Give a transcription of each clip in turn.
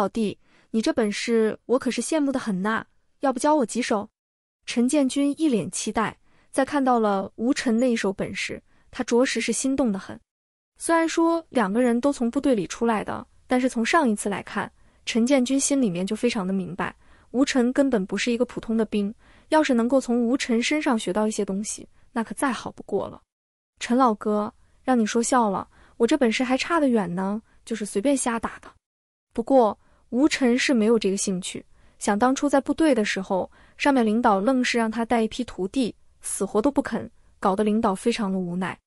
老弟，你这本事我可是羡慕的很呐，要不教我几手？陈建军一脸期待，在看到了吴晨那一手本事，他着实是心动的很。虽然说两个人都从部队里出来的，但是从上一次来看，陈建军心里面就非常的明白，吴晨根本不是一个普通的兵。要是能够从吴晨身上学到一些东西，那可再好不过了。陈老哥，让你说笑了，我这本事还差得远呢，就是随便瞎打的。不过。吴晨是没有这个兴趣。想当初在部队的时候，上面领导愣是让他带一批徒弟，死活都不肯，搞得领导非常的无奈。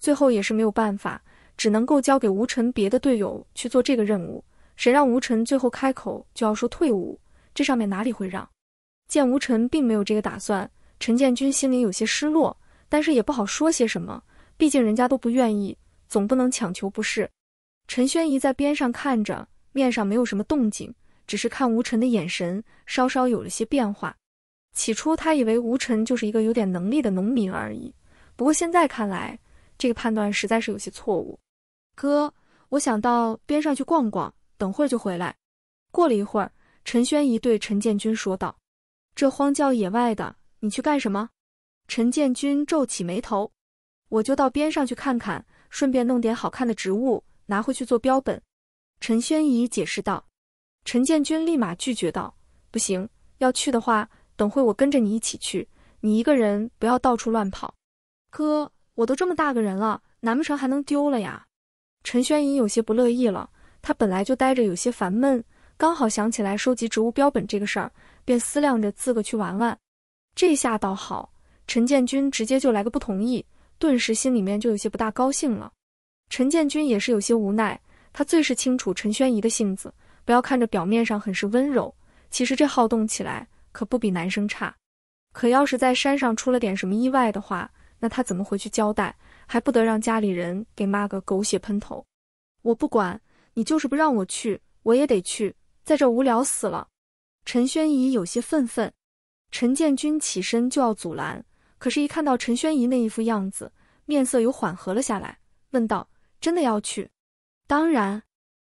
最后也是没有办法，只能够交给吴晨别的队友去做这个任务。谁让吴晨最后开口就要说退伍，这上面哪里会让？见吴晨并没有这个打算，陈建军心里有些失落，但是也不好说些什么，毕竟人家都不愿意，总不能强求不是？陈轩仪在边上看着。面上没有什么动静，只是看吴晨的眼神稍稍有了些变化。起初他以为吴晨就是一个有点能力的农民而已，不过现在看来，这个判断实在是有些错误。哥，我想到边上去逛逛，等会儿就回来。过了一会儿，陈轩一对陈建军说道：“这荒郊野外的，你去干什么？”陈建军皱起眉头：“我就到边上去看看，顺便弄点好看的植物，拿回去做标本。”陈轩仪解释道，陈建军立马拒绝道：“不行，要去的话，等会我跟着你一起去，你一个人不要到处乱跑。”哥，我都这么大个人了，难不成还能丢了呀？陈轩仪有些不乐意了，他本来就待着有些烦闷，刚好想起来收集植物标本这个事儿，便思量着自个去玩玩。这下倒好，陈建军直接就来个不同意，顿时心里面就有些不大高兴了。陈建军也是有些无奈。他最是清楚陈轩仪的性子，不要看着表面上很是温柔，其实这好动起来可不比男生差。可要是在山上出了点什么意外的话，那他怎么回去交代？还不得让家里人给骂个狗血喷头？我不管你就是不让我去，我也得去，在这无聊死了。陈轩仪有些愤愤，陈建军起身就要阻拦，可是，一看到陈轩仪那一副样子，面色又缓和了下来，问道：“真的要去？”当然，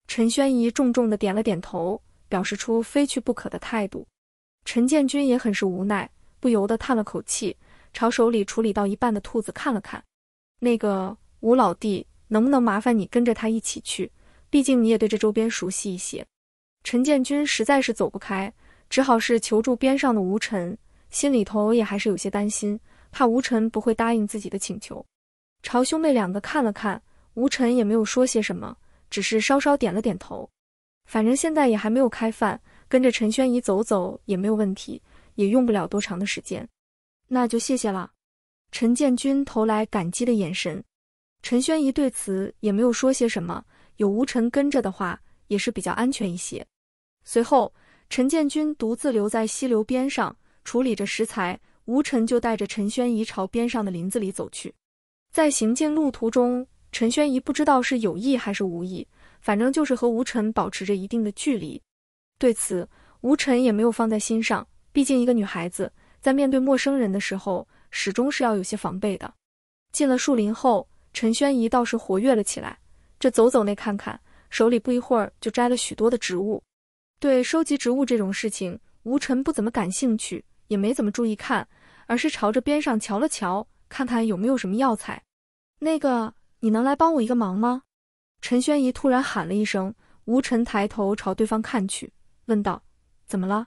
陈宣仪重重的点了点头，表示出非去不可的态度。陈建军也很是无奈，不由得叹了口气，朝手里处理到一半的兔子看了看。那个吴老弟，能不能麻烦你跟着他一起去？毕竟你也对这周边熟悉一些。陈建军实在是走不开，只好是求助边上的吴晨，心里头也还是有些担心，怕吴晨不会答应自己的请求，朝兄妹两个看了看。吴晨也没有说些什么，只是稍稍点了点头。反正现在也还没有开饭，跟着陈轩仪走走也没有问题，也用不了多长的时间。那就谢谢了。陈建军投来感激的眼神。陈轩仪对此也没有说些什么，有吴晨跟着的话，也是比较安全一些。随后，陈建军独自留在溪流边上处理着食材，吴晨就带着陈轩仪朝边上的林子里走去。在行进路途中。陈宣仪不知道是有意还是无意，反正就是和吴晨保持着一定的距离。对此，吴晨也没有放在心上，毕竟一个女孩子在面对陌生人的时候，始终是要有些防备的。进了树林后，陈宣仪倒是活跃了起来，这走走那看看，手里不一会儿就摘了许多的植物。对收集植物这种事情，吴晨不怎么感兴趣，也没怎么注意看，而是朝着边上瞧了瞧，看看有没有什么药材。那个。你能来帮我一个忙吗？陈轩仪突然喊了一声，吴晨抬头朝对方看去，问道：“怎么了？”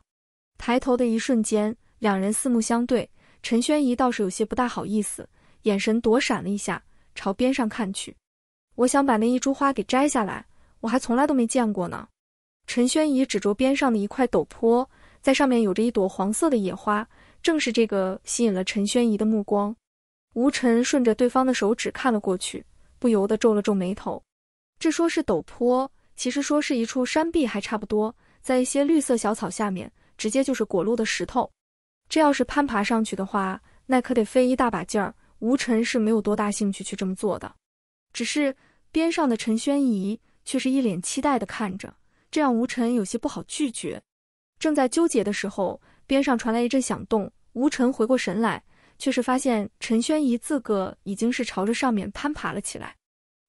抬头的一瞬间，两人四目相对。陈轩仪倒是有些不大好意思，眼神躲闪了一下，朝边上看去。我想把那一株花给摘下来，我还从来都没见过呢。陈轩仪指着边上的一块陡坡，在上面有着一朵黄色的野花，正是这个吸引了陈轩仪的目光。吴晨顺着对方的手指看了过去。不由得皱了皱眉头，这说是陡坡，其实说是一处山壁还差不多。在一些绿色小草下面，直接就是果露的石头。这要是攀爬上去的话，那可得费一大把劲儿。吴晨是没有多大兴趣去这么做的，只是边上的陈轩仪却是一脸期待的看着，这让吴晨有些不好拒绝。正在纠结的时候，边上传来一阵响动，吴晨回过神来。却是发现陈轩仪自个已经是朝着上面攀爬了起来。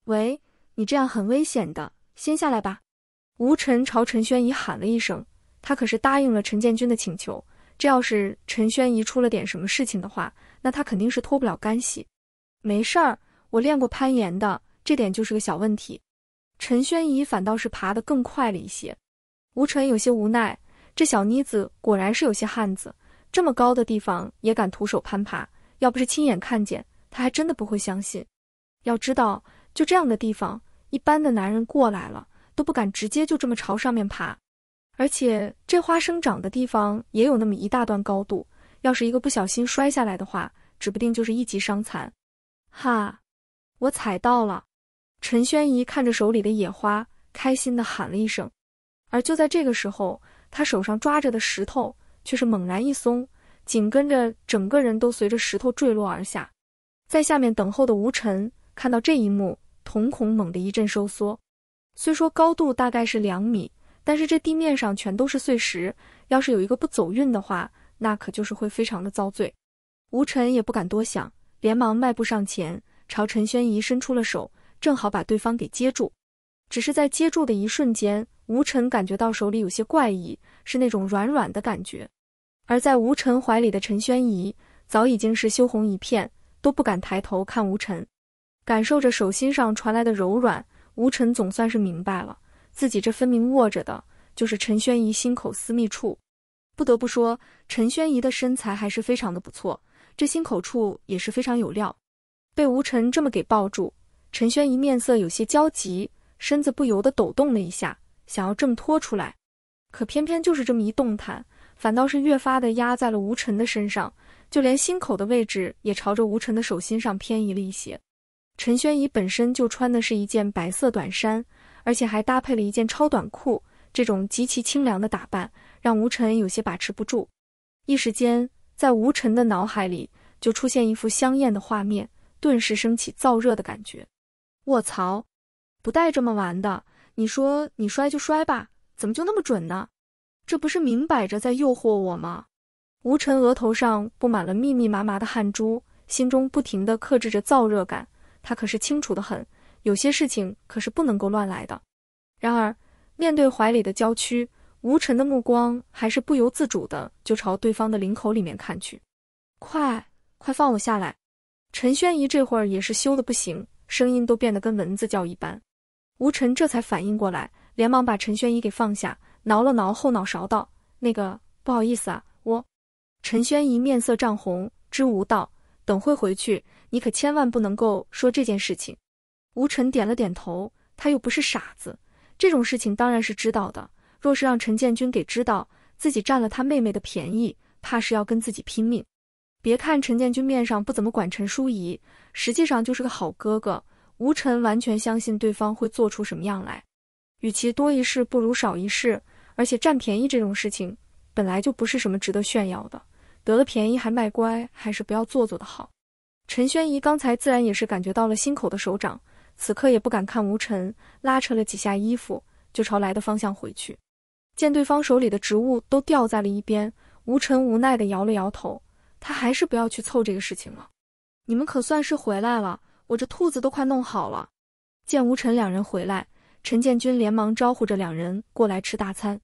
喂，你这样很危险的，先下来吧。吴晨朝陈轩仪喊了一声，他可是答应了陈建军的请求，这要是陈轩仪出了点什么事情的话，那他肯定是脱不了干系。没事儿，我练过攀岩的，这点就是个小问题。陈轩仪反倒是爬得更快了一些。吴晨有些无奈，这小妮子果然是有些汉子。这么高的地方也敢徒手攀爬，要不是亲眼看见，他还真的不会相信。要知道，就这样的地方，一般的男人过来了都不敢直接就这么朝上面爬。而且这花生长的地方也有那么一大段高度，要是一个不小心摔下来的话，指不定就是一级伤残。哈，我踩到了！陈轩仪看着手里的野花，开心地喊了一声。而就在这个时候，他手上抓着的石头。却是猛然一松，紧跟着整个人都随着石头坠落而下。在下面等候的吴晨看到这一幕，瞳孔猛地一阵收缩。虽说高度大概是两米，但是这地面上全都是碎石，要是有一个不走运的话，那可就是会非常的遭罪。吴晨也不敢多想，连忙迈步上前，朝陈轩仪伸出了手，正好把对方给接住。只是在接住的一瞬间，吴晨感觉到手里有些怪异，是那种软软的感觉。而在吴尘怀里的陈轩仪早已经是羞红一片，都不敢抬头看吴尘。感受着手心上传来的柔软，吴尘总算是明白了，自己这分明握着的就是陈轩仪心口私密处。不得不说，陈轩仪的身材还是非常的不错，这心口处也是非常有料。被吴尘这么给抱住，陈轩仪面色有些焦急，身子不由得抖动了一下，想要挣脱出来，可偏偏就是这么一动弹。反倒是越发的压在了吴尘的身上，就连心口的位置也朝着吴尘的手心上偏移了一些。陈轩仪本身就穿的是一件白色短衫，而且还搭配了一件超短裤，这种极其清凉的打扮让吴尘有些把持不住。一时间，在吴尘的脑海里就出现一幅香艳的画面，顿时升起燥热的感觉。卧槽，不带这么玩的！你说你摔就摔吧，怎么就那么准呢？这不是明摆着在诱惑我吗？吴晨额头上布满了密密麻麻的汗珠，心中不停地克制着燥热感。他可是清楚的很，有些事情可是不能够乱来的。然而，面对怀里的娇躯，吴晨的目光还是不由自主的就朝对方的领口里面看去。快快放我下来！陈轩仪这会儿也是羞的不行，声音都变得跟蚊子叫一般。吴晨这才反应过来，连忙把陈轩仪给放下。挠了挠后脑勺道：“那个，不好意思啊，我。”陈轩仪面色涨红，支吾道：“等会回去，你可千万不能够说这件事情。”吴晨点了点头，他又不是傻子，这种事情当然是知道的。若是让陈建军给知道自己占了他妹妹的便宜，怕是要跟自己拼命。别看陈建军面上不怎么管陈淑仪，实际上就是个好哥哥。吴晨完全相信对方会做出什么样来，与其多一事不如少一事。而且占便宜这种事情本来就不是什么值得炫耀的，得了便宜还卖乖，还是不要做做的好。陈轩仪刚才自然也是感觉到了心口的手掌，此刻也不敢看吴晨，拉扯了几下衣服，就朝来的方向回去。见对方手里的植物都掉在了一边，吴晨无奈的摇了摇头，他还是不要去凑这个事情了。你们可算是回来了，我这兔子都快弄好了。见吴晨两人回来。陈建军连忙招呼着两人过来吃大餐，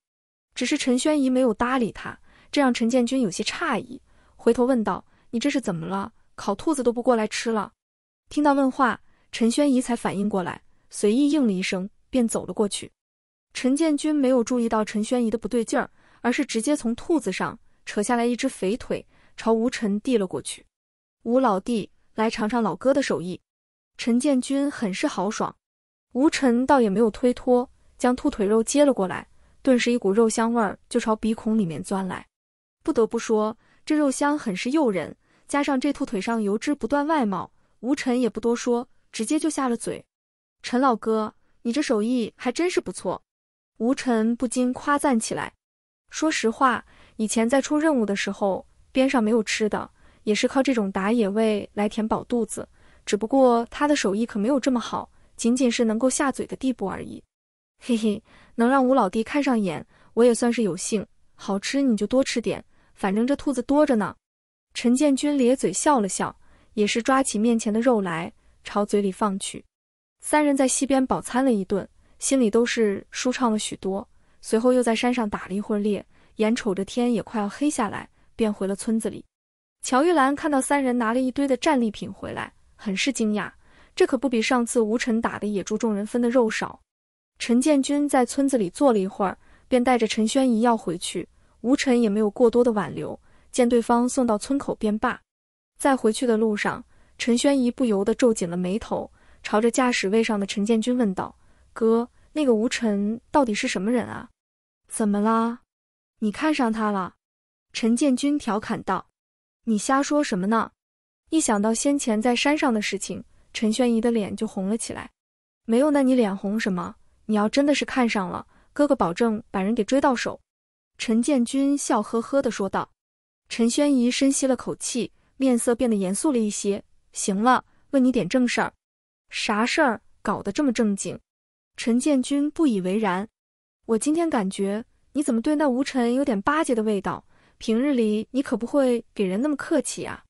只是陈轩仪没有搭理他，这让陈建军有些诧异，回头问道：“你这是怎么了？烤兔子都不过来吃了？”听到问话，陈轩仪才反应过来，随意应了一声，便走了过去。陈建军没有注意到陈轩仪的不对劲儿，而是直接从兔子上扯下来一只肥腿，朝吴晨递了过去：“吴老弟，来尝尝老哥的手艺。”陈建军很是豪爽。吴晨倒也没有推脱，将兔腿肉接了过来，顿时一股肉香味就朝鼻孔里面钻来。不得不说，这肉香很是诱人，加上这兔腿上油脂不断外冒，吴晨也不多说，直接就下了嘴。陈老哥，你这手艺还真是不错。吴晨不禁夸赞起来。说实话，以前在出任务的时候，边上没有吃的，也是靠这种打野味来填饱肚子，只不过他的手艺可没有这么好。仅仅是能够下嘴的地步而已，嘿嘿，能让吴老弟看上眼，我也算是有幸。好吃你就多吃点，反正这兔子多着呢。陈建军咧嘴笑了笑，也是抓起面前的肉来朝嘴里放去。三人在溪边饱餐了一顿，心里都是舒畅了许多。随后又在山上打了一会儿猎，眼瞅着天也快要黑下来，便回了村子里。乔玉兰看到三人拿了一堆的战利品回来，很是惊讶。这可不比上次吴晨打的野猪，众人分的肉少。陈建军在村子里坐了一会儿，便带着陈轩仪要回去。吴晨也没有过多的挽留，见对方送到村口便罢。在回去的路上，陈轩仪不由得皱紧了眉头，朝着驾驶位上的陈建军问道：“哥，那个吴晨到底是什么人啊？怎么啦？你看上他了？”陈建军调侃道：“你瞎说什么呢？一想到先前在山上的事情。”陈轩仪的脸就红了起来，没有那你脸红什么？你要真的是看上了，哥哥保证把人给追到手。陈建军笑呵呵地说道。陈轩仪深吸了口气，面色变得严肃了一些。行了，问你点正事儿。啥事儿？搞得这么正经。陈建军不以为然。我今天感觉你怎么对那吴晨有点巴结的味道，平日里你可不会给人那么客气啊。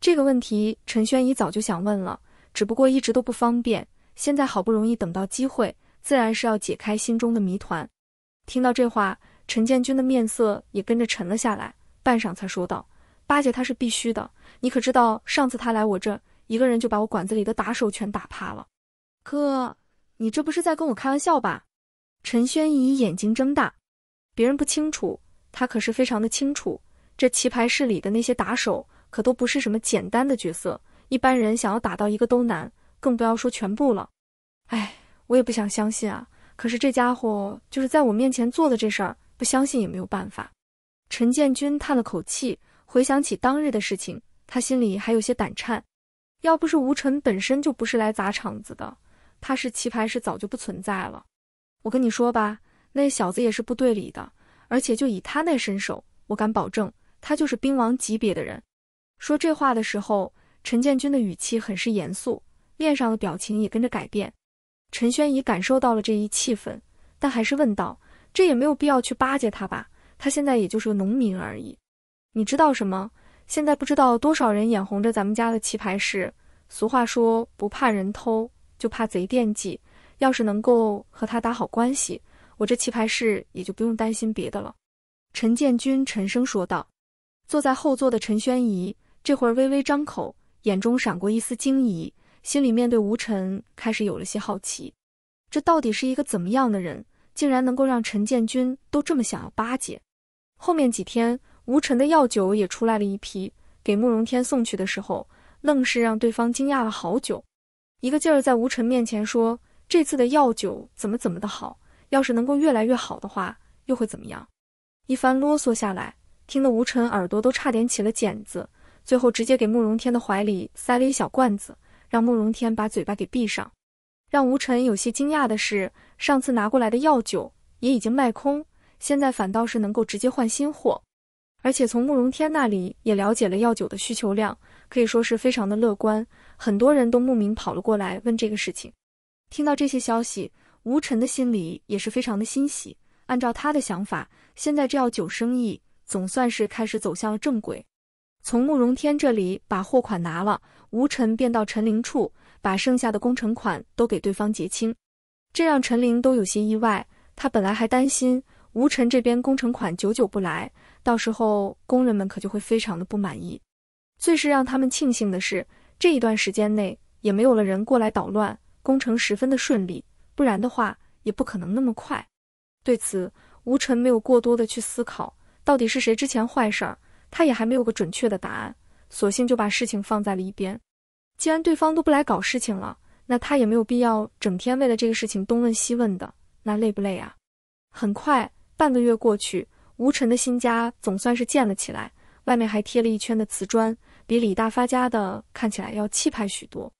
这个问题陈轩仪早就想问了。只不过一直都不方便，现在好不容易等到机会，自然是要解开心中的谜团。听到这话，陈建军的面色也跟着沉了下来，半晌才说道：“巴结他是必须的，你可知道上次他来我这，一个人就把我馆子里的打手全打趴了。”哥，你这不是在跟我开玩笑吧？陈轩怡眼睛睁大，别人不清楚，他可是非常的清楚，这棋牌室里的那些打手可都不是什么简单的角色。一般人想要打到一个都难，更不要说全部了。哎，我也不想相信啊，可是这家伙就是在我面前做的这事儿，不相信也没有办法。陈建军叹了口气，回想起当日的事情，他心里还有些胆颤。要不是吴晨本身就不是来砸场子的，他是棋牌室早就不存在了。我跟你说吧，那小子也是部队里的，而且就以他那身手，我敢保证，他就是兵王级别的人。说这话的时候。陈建军的语气很是严肃，脸上的表情也跟着改变。陈轩仪感受到了这一气氛，但还是问道：“这也没有必要去巴结他吧？他现在也就是个农民而已。你知道什么？现在不知道多少人眼红着咱们家的棋牌室。俗话说，不怕人偷，就怕贼惦记。要是能够和他打好关系，我这棋牌室也就不用担心别的了。”陈建军沉声说道。坐在后座的陈轩仪这会儿微微张口。眼中闪过一丝惊疑，心里面对吴晨开始有了些好奇，这到底是一个怎么样的人，竟然能够让陈建军都这么想要巴结？后面几天，吴晨的药酒也出来了一批，给慕容天送去的时候，愣是让对方惊讶了好久，一个劲儿在吴晨面前说这次的药酒怎么怎么的好，要是能够越来越好的话，又会怎么样？一番啰嗦下来，听得吴晨耳朵都差点起了茧子。最后直接给慕容天的怀里塞了一小罐子，让慕容天把嘴巴给闭上。让吴晨有些惊讶的是，上次拿过来的药酒也已经卖空，现在反倒是能够直接换新货。而且从慕容天那里也了解了药酒的需求量，可以说是非常的乐观。很多人都慕名跑了过来问这个事情。听到这些消息，吴晨的心里也是非常的欣喜。按照他的想法，现在这药酒生意总算是开始走向了正轨。从慕容天这里把货款拿了，吴尘便到陈林处把剩下的工程款都给对方结清，这让陈林都有些意外。他本来还担心吴尘这边工程款久久不来，到时候工人们可就会非常的不满意。最是让他们庆幸的是，这一段时间内也没有了人过来捣乱，工程十分的顺利，不然的话也不可能那么快。对此，吴尘没有过多的去思考到底是谁之前坏事儿。他也还没有个准确的答案，索性就把事情放在了一边。既然对方都不来搞事情了，那他也没有必要整天为了这个事情东问西问的，那累不累啊？很快，半个月过去，吴晨的新家总算是建了起来，外面还贴了一圈的瓷砖，比李大发家的看起来要气派许多。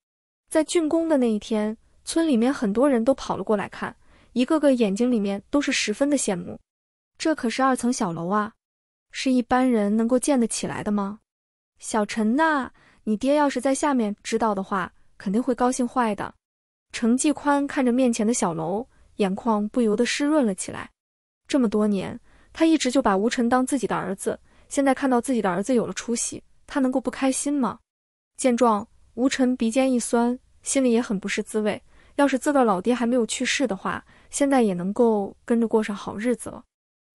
在竣工的那一天，村里面很多人都跑了过来看，一个个眼睛里面都是十分的羡慕。这可是二层小楼啊！是一般人能够建得起来的吗？小陈呐，你爹要是在下面知道的话，肯定会高兴坏的。程继宽看着面前的小楼，眼眶不由得湿润了起来。这么多年，他一直就把吴晨当自己的儿子，现在看到自己的儿子有了出息，他能够不开心吗？见状，吴晨鼻尖一酸，心里也很不是滋味。要是自个老爹还没有去世的话，现在也能够跟着过上好日子了。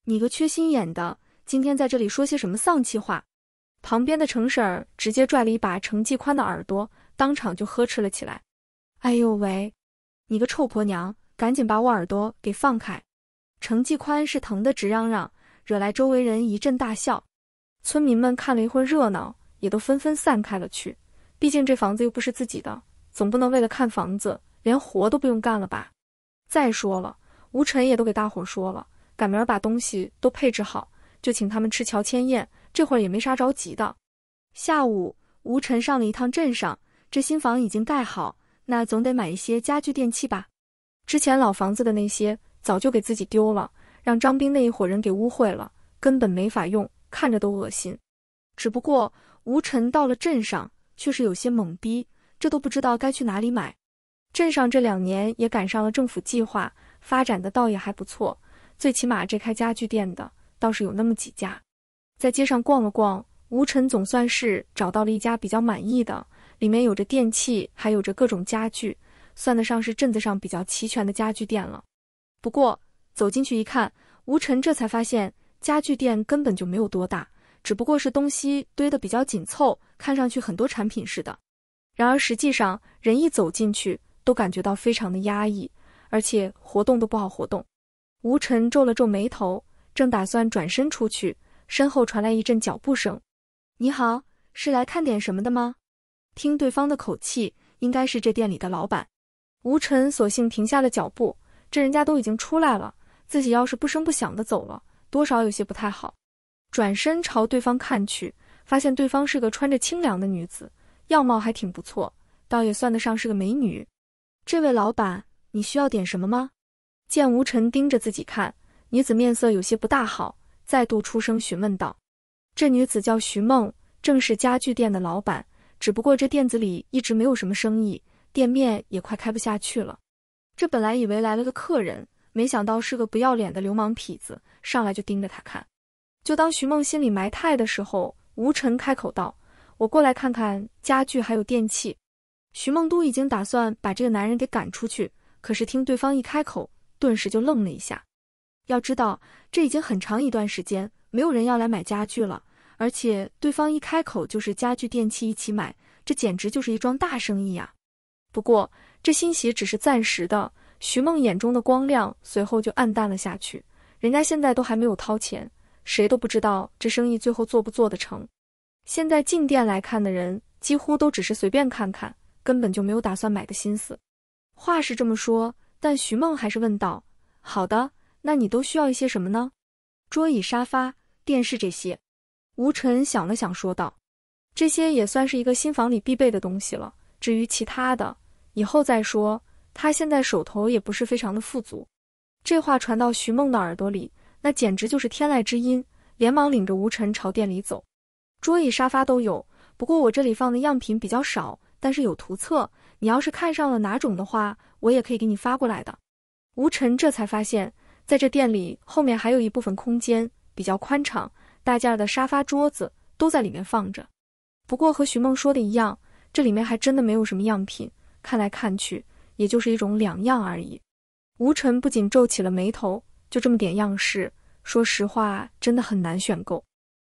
你个缺心眼的！今天在这里说些什么丧气话？旁边的程婶儿直接拽了一把程继宽的耳朵，当场就呵斥了起来：“哎呦喂，你个臭婆娘，赶紧把我耳朵给放开！”程继宽是疼得直嚷嚷，惹来周围人一阵大笑。村民们看了一会热闹，也都纷纷散开了去。毕竟这房子又不是自己的，总不能为了看房子连活都不用干了吧？再说了，吴晨也都给大伙说了，赶明儿把东西都配置好。就请他们吃乔迁宴，这会儿也没啥着急的。下午，吴晨上了一趟镇上，这新房已经盖好，那总得买一些家具电器吧。之前老房子的那些早就给自己丢了，让张兵那一伙人给污秽了，根本没法用，看着都恶心。只不过吴晨到了镇上，却是有些懵逼，这都不知道该去哪里买。镇上这两年也赶上了政府计划，发展的倒也还不错，最起码这开家具店的。倒是有那么几家，在街上逛了逛，吴晨总算是找到了一家比较满意的。里面有着电器，还有着各种家具，算得上是镇子上比较齐全的家具店了。不过走进去一看，吴晨这才发现，家具店根本就没有多大，只不过是东西堆得比较紧凑，看上去很多产品似的。然而实际上，人一走进去都感觉到非常的压抑，而且活动都不好活动。吴晨皱了皱眉头。正打算转身出去，身后传来一阵脚步声。“你好，是来看点什么的吗？”听对方的口气，应该是这店里的老板。吴晨索性停下了脚步，这人家都已经出来了，自己要是不声不响的走了，多少有些不太好。转身朝对方看去，发现对方是个穿着清凉的女子，样貌还挺不错，倒也算得上是个美女。这位老板，你需要点什么吗？见吴晨盯着自己看。女子面色有些不大好，再度出声询问道：“这女子叫徐梦，正是家具店的老板。只不过这店子里一直没有什么生意，店面也快开不下去了。这本来以为来了个客人，没想到是个不要脸的流氓痞子，上来就盯着她看。就当徐梦心里埋汰的时候，吴晨开口道：‘我过来看看家具还有电器。’徐梦都已经打算把这个男人给赶出去，可是听对方一开口，顿时就愣了一下。”要知道，这已经很长一段时间没有人要来买家具了，而且对方一开口就是家具电器一起买，这简直就是一桩大生意呀！不过这欣喜只是暂时的，徐梦眼中的光亮随后就暗淡了下去。人家现在都还没有掏钱，谁都不知道这生意最后做不做得成。现在进店来看的人几乎都只是随便看看，根本就没有打算买的心思。话是这么说，但徐梦还是问道：“好的。”那你都需要一些什么呢？桌椅沙发、电视这些。吴晨想了想，说道：“这些也算是一个新房里必备的东西了。至于其他的，以后再说。他现在手头也不是非常的富足。”这话传到徐梦的耳朵里，那简直就是天籁之音，连忙领着吴晨朝店里走。桌椅沙发都有，不过我这里放的样品比较少，但是有图册。你要是看上了哪种的话，我也可以给你发过来的。吴晨这才发现。在这店里后面还有一部分空间比较宽敞，大件的沙发、桌子都在里面放着。不过和徐梦说的一样，这里面还真的没有什么样品，看来看去也就是一种两样而已。吴晨不仅皱起了眉头，就这么点样式，说实话真的很难选购。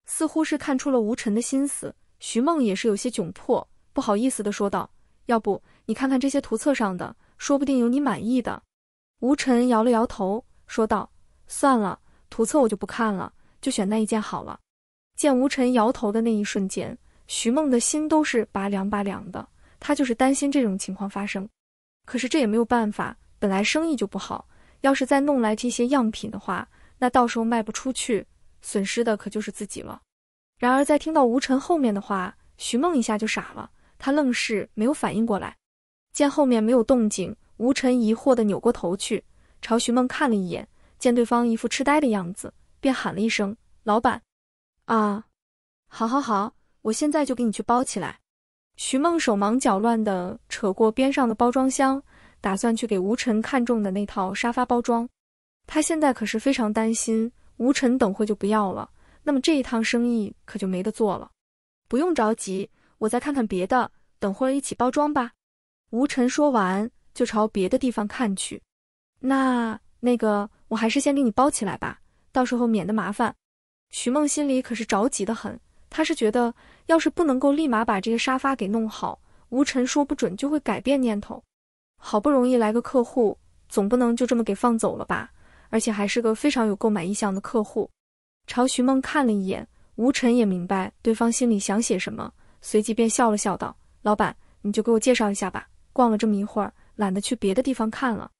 似乎是看出了吴晨的心思，徐梦也是有些窘迫，不好意思的说道：“要不你看看这些图册上的，说不定有你满意的。”吴晨摇了摇头。说道：“算了，图册我就不看了，就选那一件好了。”见吴晨摇头的那一瞬间，徐梦的心都是拔凉拔凉的。她就是担心这种情况发生，可是这也没有办法，本来生意就不好，要是再弄来这些样品的话，那到时候卖不出去，损失的可就是自己了。然而在听到吴晨后面的话，徐梦一下就傻了，她愣是没有反应过来。见后面没有动静，吴晨疑惑的扭过头去。朝徐梦看了一眼，见对方一副痴呆的样子，便喊了一声：“老板，啊，好，好，好，我现在就给你去包起来。”徐梦手忙脚乱的扯过边上的包装箱，打算去给吴晨看中的那套沙发包装。他现在可是非常担心，吴晨等会就不要了，那么这一趟生意可就没得做了。不用着急，我再看看别的，等会儿一起包装吧。吴晨说完，就朝别的地方看去。那那个，我还是先给你包起来吧，到时候免得麻烦。徐梦心里可是着急的很，她是觉得要是不能够立马把这个沙发给弄好，吴晨说不准就会改变念头。好不容易来个客户，总不能就这么给放走了吧？而且还是个非常有购买意向的客户。朝徐梦看了一眼，吴晨也明白对方心里想写什么，随即便笑了笑道：“老板，你就给我介绍一下吧，逛了这么一会儿，懒得去别的地方看了。”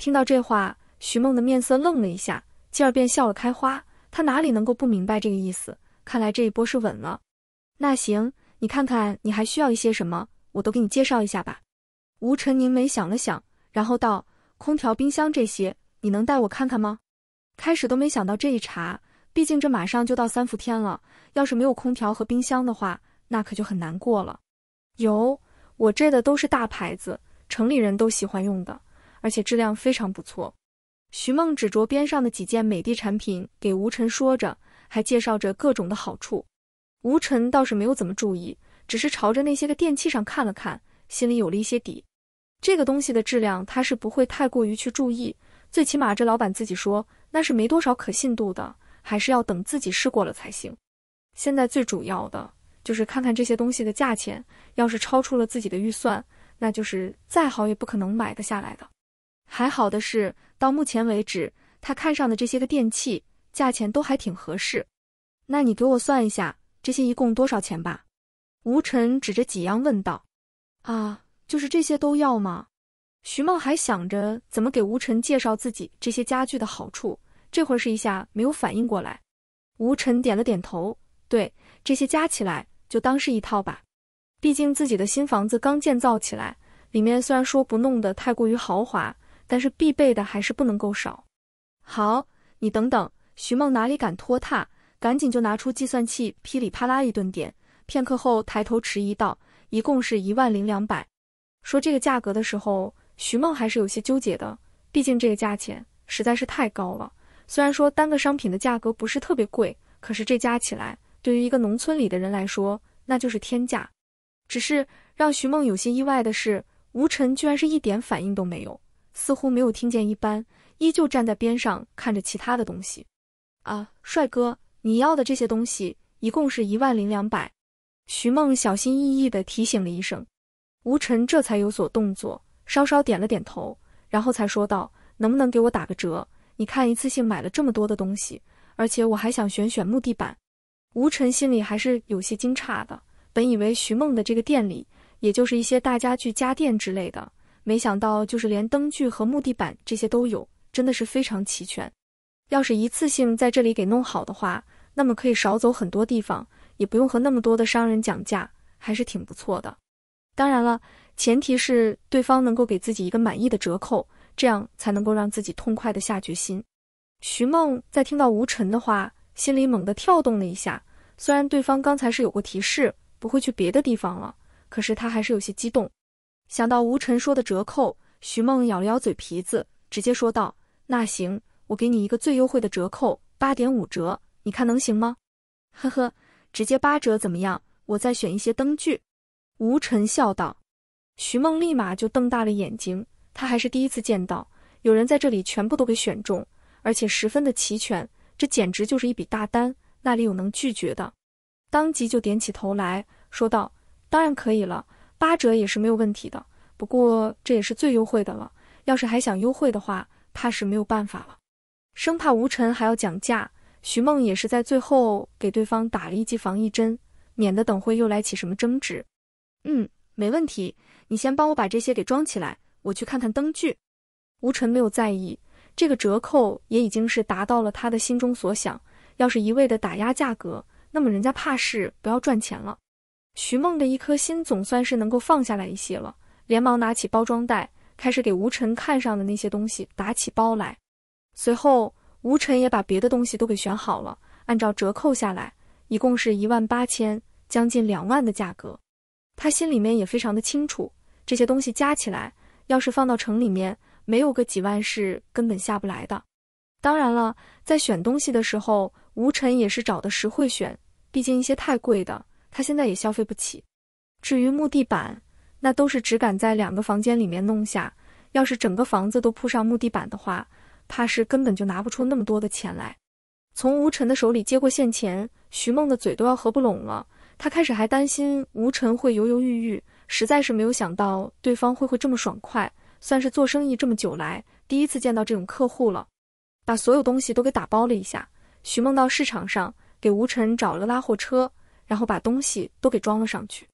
听到这话，徐梦的面色愣了一下，继而便笑了开花。她哪里能够不明白这个意思？看来这一波是稳了。那行，你看看你还需要一些什么？我都给你介绍一下吧。吴晨凝眉想了想，然后道：“空调、冰箱这些，你能带我看看吗？”开始都没想到这一茬，毕竟这马上就到三伏天了，要是没有空调和冰箱的话，那可就很难过了。有，我这的都是大牌子，城里人都喜欢用的。而且质量非常不错，徐梦指着边上的几件美的产品给吴晨说着，还介绍着各种的好处。吴晨倒是没有怎么注意，只是朝着那些个电器上看了看，心里有了一些底。这个东西的质量他是不会太过于去注意，最起码这老板自己说那是没多少可信度的，还是要等自己试过了才行。现在最主要的，就是看看这些东西的价钱，要是超出了自己的预算，那就是再好也不可能买得下来的。还好的是，到目前为止，他看上的这些个电器价钱都还挺合适。那你给我算一下，这些一共多少钱吧？吴晨指着几样问道。啊，就是这些都要吗？徐茂还想着怎么给吴晨介绍自己这些家具的好处，这会儿是一下没有反应过来。吴晨点了点头，对，这些加起来就当是一套吧。毕竟自己的新房子刚建造起来，里面虽然说不弄得太过于豪华。但是必备的还是不能够少。好，你等等，徐梦哪里敢拖沓，赶紧就拿出计算器，噼里啪啦一顿点。片刻后，抬头迟疑道：“一共是一万零两百。”说这个价格的时候，徐梦还是有些纠结的，毕竟这个价钱实在是太高了。虽然说单个商品的价格不是特别贵，可是这加起来，对于一个农村里的人来说，那就是天价。只是让徐梦有些意外的是，吴晨居然是一点反应都没有。似乎没有听见一般，依旧站在边上看着其他的东西。啊，帅哥，你要的这些东西一共是一万零两百。徐梦小心翼翼的提醒了一声，吴晨这才有所动作，稍稍点了点头，然后才说道：“能不能给我打个折？你看一次性买了这么多的东西，而且我还想选选木地板。”吴晨心里还是有些惊诧的，本以为徐梦的这个店里，也就是一些大家具、家电之类的。没想到，就是连灯具和木地板这些都有，真的是非常齐全。要是一次性在这里给弄好的话，那么可以少走很多地方，也不用和那么多的商人讲价，还是挺不错的。当然了，前提是对方能够给自己一个满意的折扣，这样才能够让自己痛快的下决心。徐梦在听到吴晨的话，心里猛地跳动了一下。虽然对方刚才是有过提示，不会去别的地方了，可是她还是有些激动。想到吴晨说的折扣，徐梦咬了咬嘴皮子，直接说道：“那行，我给你一个最优惠的折扣，八点五折，你看能行吗？”“呵呵，直接八折怎么样？我再选一些灯具。”吴晨笑道。徐梦立马就瞪大了眼睛，她还是第一次见到有人在这里全部都给选中，而且十分的齐全，这简直就是一笔大单，那里有能拒绝的？当即就点起头来说道：“当然可以了。”八折也是没有问题的，不过这也是最优惠的了。要是还想优惠的话，怕是没有办法了。生怕吴晨还要讲价，徐梦也是在最后给对方打了一剂防疫针，免得等会又来起什么争执。嗯，没问题，你先帮我把这些给装起来，我去看看灯具。吴晨没有在意，这个折扣也已经是达到了他的心中所想。要是一味的打压价格，那么人家怕是不要赚钱了。徐梦的一颗心总算是能够放下来一些了，连忙拿起包装袋，开始给吴晨看上的那些东西打起包来。随后，吴晨也把别的东西都给选好了，按照折扣下来，一共是一万八千，将近两万的价格。他心里面也非常的清楚，这些东西加起来，要是放到城里面，没有个几万是根本下不来的。当然了，在选东西的时候，吴晨也是找的实惠选，毕竟一些太贵的。他现在也消费不起，至于木地板，那都是只敢在两个房间里面弄下。要是整个房子都铺上木地板的话，怕是根本就拿不出那么多的钱来。从吴晨的手里接过现钱，徐梦的嘴都要合不拢了。他开始还担心吴晨会犹犹豫豫，实在是没有想到对方会会这么爽快，算是做生意这么久来第一次见到这种客户了。把所有东西都给打包了一下，徐梦到市场上给吴晨找了拉货车。然后把东西都给装了上去，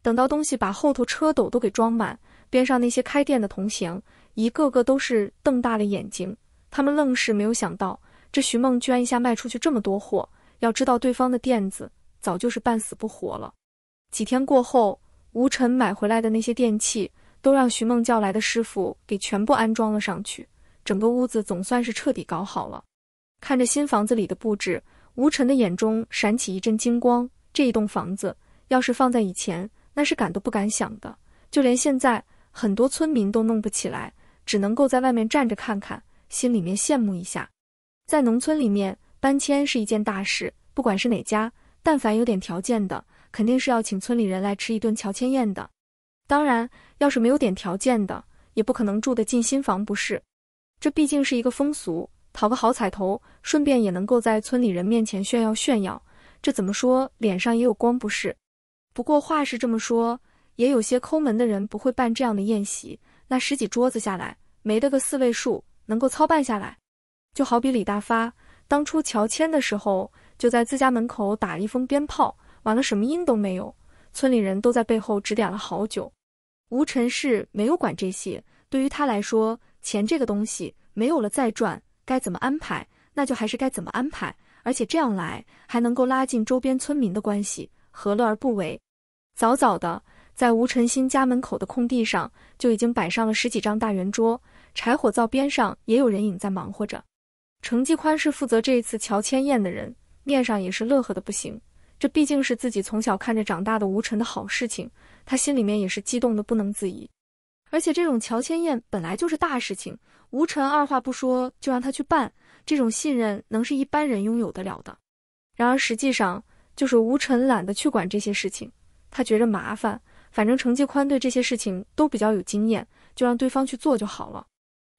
等到东西把后头车斗都给装满，边上那些开店的同行一个个都是瞪大了眼睛，他们愣是没有想到，这徐梦居然一下卖出去这么多货。要知道对方的店子早就是半死不活了。几天过后，吴晨买回来的那些电器都让徐梦叫来的师傅给全部安装了上去，整个屋子总算是彻底搞好了。看着新房子里的布置，吴晨的眼中闪起一阵金光。这一栋房子，要是放在以前，那是敢都不敢想的。就连现在很多村民都弄不起来，只能够在外面站着看看，心里面羡慕一下。在农村里面，搬迁是一件大事，不管是哪家，但凡有点条件的，肯定是要请村里人来吃一顿乔迁宴的。当然，要是没有点条件的，也不可能住得进新房，不是？这毕竟是一个风俗，讨个好彩头，顺便也能够在村里人面前炫耀炫耀。这怎么说，脸上也有光不是？不过话是这么说，也有些抠门的人不会办这样的宴席，那十几桌子下来，没得个四位数能够操办下来。就好比李大发当初乔迁的时候，就在自家门口打了一封鞭炮，完了什么音都没有，村里人都在背后指点了好久。吴尘氏没有管这些，对于他来说，钱这个东西没有了再赚，该怎么安排，那就还是该怎么安排。而且这样来还能够拉近周边村民的关系，何乐而不为？早早的，在吴晨新家门口的空地上就已经摆上了十几张大圆桌，柴火灶边上也有人影在忙活着。程继宽是负责这一次乔迁宴的人，面上也是乐呵的不行。这毕竟是自己从小看着长大的吴晨的好事情，他心里面也是激动的不能自已。而且这种乔迁宴本来就是大事情，吴晨二话不说就让他去办。这种信任能是一般人拥有得了的，然而实际上就是吴晨懒得去管这些事情，他觉着麻烦，反正程继宽对这些事情都比较有经验，就让对方去做就好了。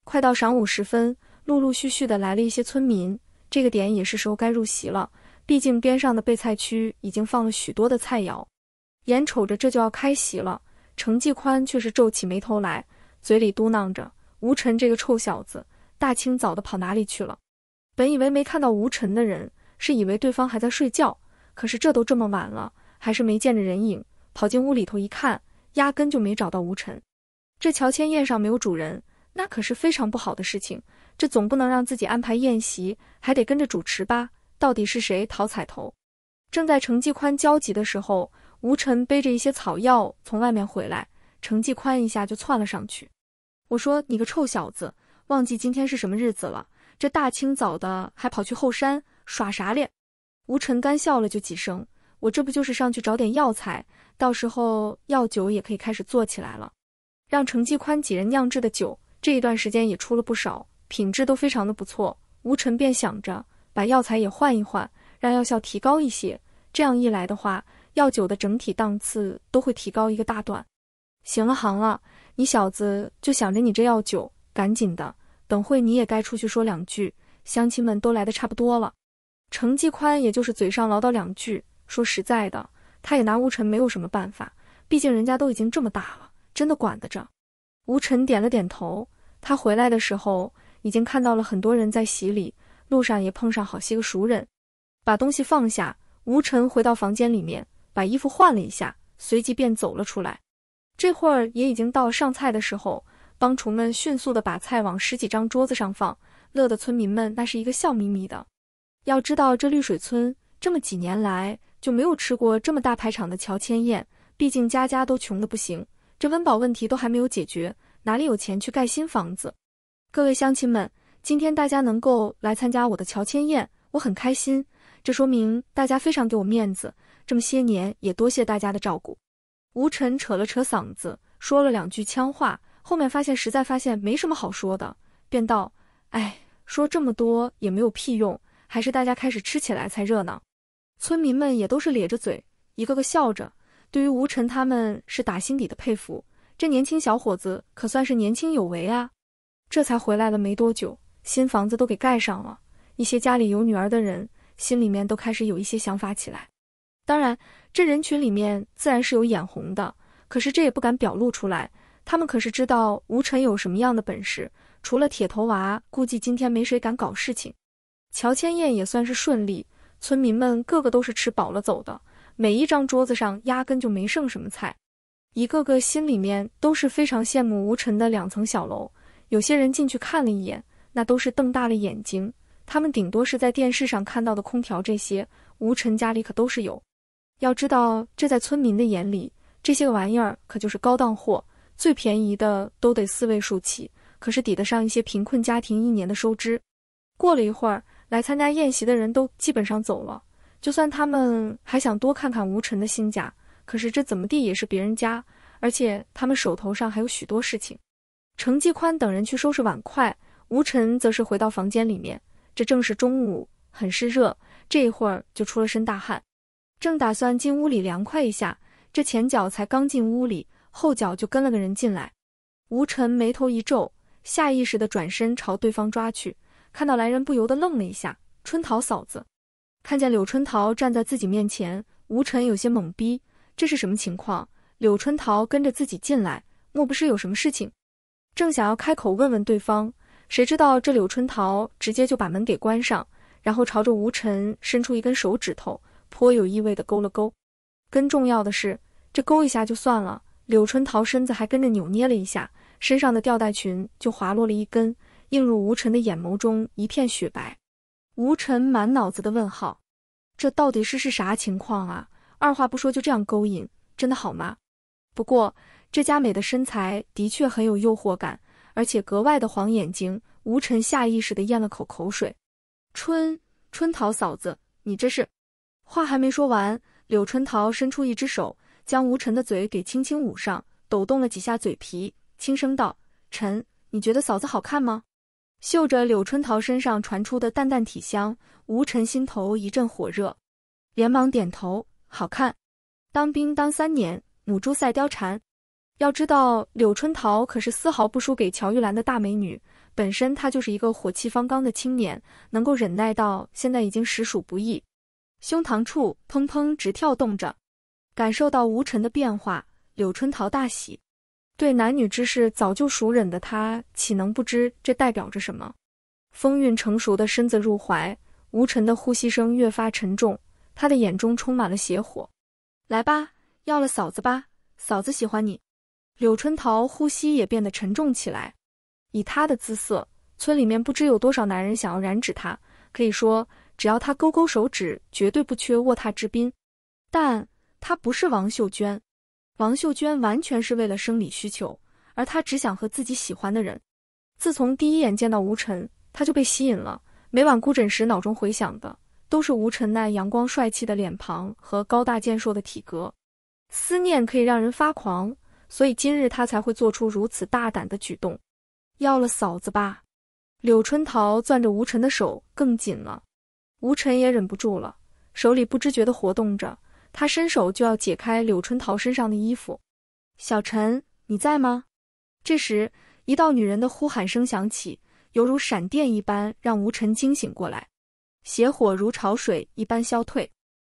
快到晌午时分，陆陆续续的来了一些村民，这个点也是时候该入席了，毕竟边上的备菜区已经放了许多的菜肴，眼瞅着这就要开席了，程继宽却是皱起眉头来，嘴里嘟囔着：“吴晨这个臭小子，大清早的跑哪里去了？”本以为没看到吴晨的人，是以为对方还在睡觉。可是这都这么晚了，还是没见着人影。跑进屋里头一看，压根就没找到吴晨。这乔迁宴上没有主人，那可是非常不好的事情。这总不能让自己安排宴席，还得跟着主持吧？到底是谁讨彩头？正在程继宽焦急的时候，吴晨背着一些草药从外面回来。程继宽一下就窜了上去：“我说你个臭小子，忘记今天是什么日子了？”这大清早的还跑去后山耍啥咧？吴晨干笑了就几声，我这不就是上去找点药材，到时候药酒也可以开始做起来了。让程继宽几人酿制的酒，这一段时间也出了不少，品质都非常的不错。吴晨便想着把药材也换一换，让药效提高一些。这样一来的话，药酒的整体档次都会提高一个大段。行了行了，你小子就想着你这药酒，赶紧的。等会你也该出去说两句，乡亲们都来的差不多了。程继宽也就是嘴上唠叨两句，说实在的，他也拿吴辰没有什么办法，毕竟人家都已经这么大了，真的管得着。吴辰点了点头，他回来的时候已经看到了很多人在洗礼，路上也碰上好些个熟人。把东西放下，吴辰回到房间里面，把衣服换了一下，随即便走了出来。这会儿也已经到上菜的时候。帮厨们迅速地把菜往十几张桌子上放，乐得村民们那是一个笑眯眯的。要知道，这绿水村这么几年来就没有吃过这么大排场的乔迁宴，毕竟家家都穷得不行，这温饱问题都还没有解决，哪里有钱去盖新房子？各位乡亲们，今天大家能够来参加我的乔迁宴，我很开心，这说明大家非常给我面子。这么些年也多谢大家的照顾。吴晨扯了扯嗓子，说了两句腔话。后面发现实在发现没什么好说的，便道：“哎，说这么多也没有屁用，还是大家开始吃起来才热闹。”村民们也都是咧着嘴，一个个笑着。对于吴晨他们是打心底的佩服，这年轻小伙子可算是年轻有为啊！这才回来了没多久，新房子都给盖上了，一些家里有女儿的人心里面都开始有一些想法起来。当然，这人群里面自然是有眼红的，可是这也不敢表露出来。他们可是知道吴晨有什么样的本事，除了铁头娃，估计今天没谁敢搞事情。乔千燕也算是顺利，村民们个个都是吃饱了走的，每一张桌子上压根就没剩什么菜，一个个心里面都是非常羡慕吴晨的两层小楼。有些人进去看了一眼，那都是瞪大了眼睛。他们顶多是在电视上看到的空调这些，吴晨家里可都是有。要知道，这在村民的眼里，这些个玩意儿可就是高档货。最便宜的都得四位数起，可是抵得上一些贫困家庭一年的收支。过了一会儿，来参加宴席的人都基本上走了。就算他们还想多看看吴辰的新家，可是这怎么地也是别人家，而且他们手头上还有许多事情。程继宽等人去收拾碗筷，吴辰则是回到房间里面。这正是中午，很是热，这一会儿就出了身大汗，正打算进屋里凉快一下，这前脚才刚进屋里。后脚就跟了个人进来，吴晨眉头一皱，下意识的转身朝对方抓去。看到来人，不由得愣了一下。春桃嫂子，看见柳春桃站在自己面前，吴晨有些懵逼，这是什么情况？柳春桃跟着自己进来，莫不是有什么事情？正想要开口问问对方，谁知道这柳春桃直接就把门给关上，然后朝着吴晨伸出一根手指头，颇有意味的勾了勾。更重要的是，这勾一下就算了。柳春桃身子还跟着扭捏了一下，身上的吊带裙就滑落了一根，映入吴晨的眼眸中一片雪白。吴晨满脑子的问号，这到底是是啥情况啊？二话不说就这样勾引，真的好吗？不过这佳美的身材的确很有诱惑感，而且格外的晃眼睛。吴晨下意识的咽了口口水。春春桃嫂子，你这是……话还没说完，柳春桃伸出一只手。将吴晨的嘴给轻轻捂上，抖动了几下嘴皮，轻声道：“晨，你觉得嫂子好看吗？”嗅着柳春桃身上传出的淡淡体香，吴晨心头一阵火热，连忙点头：“好看。”当兵当三年，母猪赛貂蝉。要知道，柳春桃可是丝毫不输给乔玉兰的大美女。本身她就是一个火气方刚的青年，能够忍耐到现在已经实属不易。胸膛处砰砰直跳动着。感受到吴晨的变化，柳春桃大喜。对男女之事早就熟忍的她，岂能不知这代表着什么？风韵成熟的身子入怀，吴晨的呼吸声越发沉重。他的眼中充满了邪火。来吧，要了嫂子吧，嫂子喜欢你。柳春桃呼吸也变得沉重起来。以她的姿色，村里面不知有多少男人想要染指她，可以说，只要他勾勾手指，绝对不缺卧榻之宾。但。她不是王秀娟，王秀娟完全是为了生理需求，而她只想和自己喜欢的人。自从第一眼见到吴晨，她就被吸引了。每晚孤枕时，脑中回响的都是吴晨那阳光帅气的脸庞和高大健硕的体格。思念可以让人发狂，所以今日他才会做出如此大胆的举动。要了嫂子吧！柳春桃攥着吴晨的手更紧了，吴晨也忍不住了，手里不知觉的活动着。他伸手就要解开柳春桃身上的衣服，小陈，你在吗？这时，一道女人的呼喊声响起，犹如闪电一般，让吴晨惊醒过来，邪火如潮水一般消退。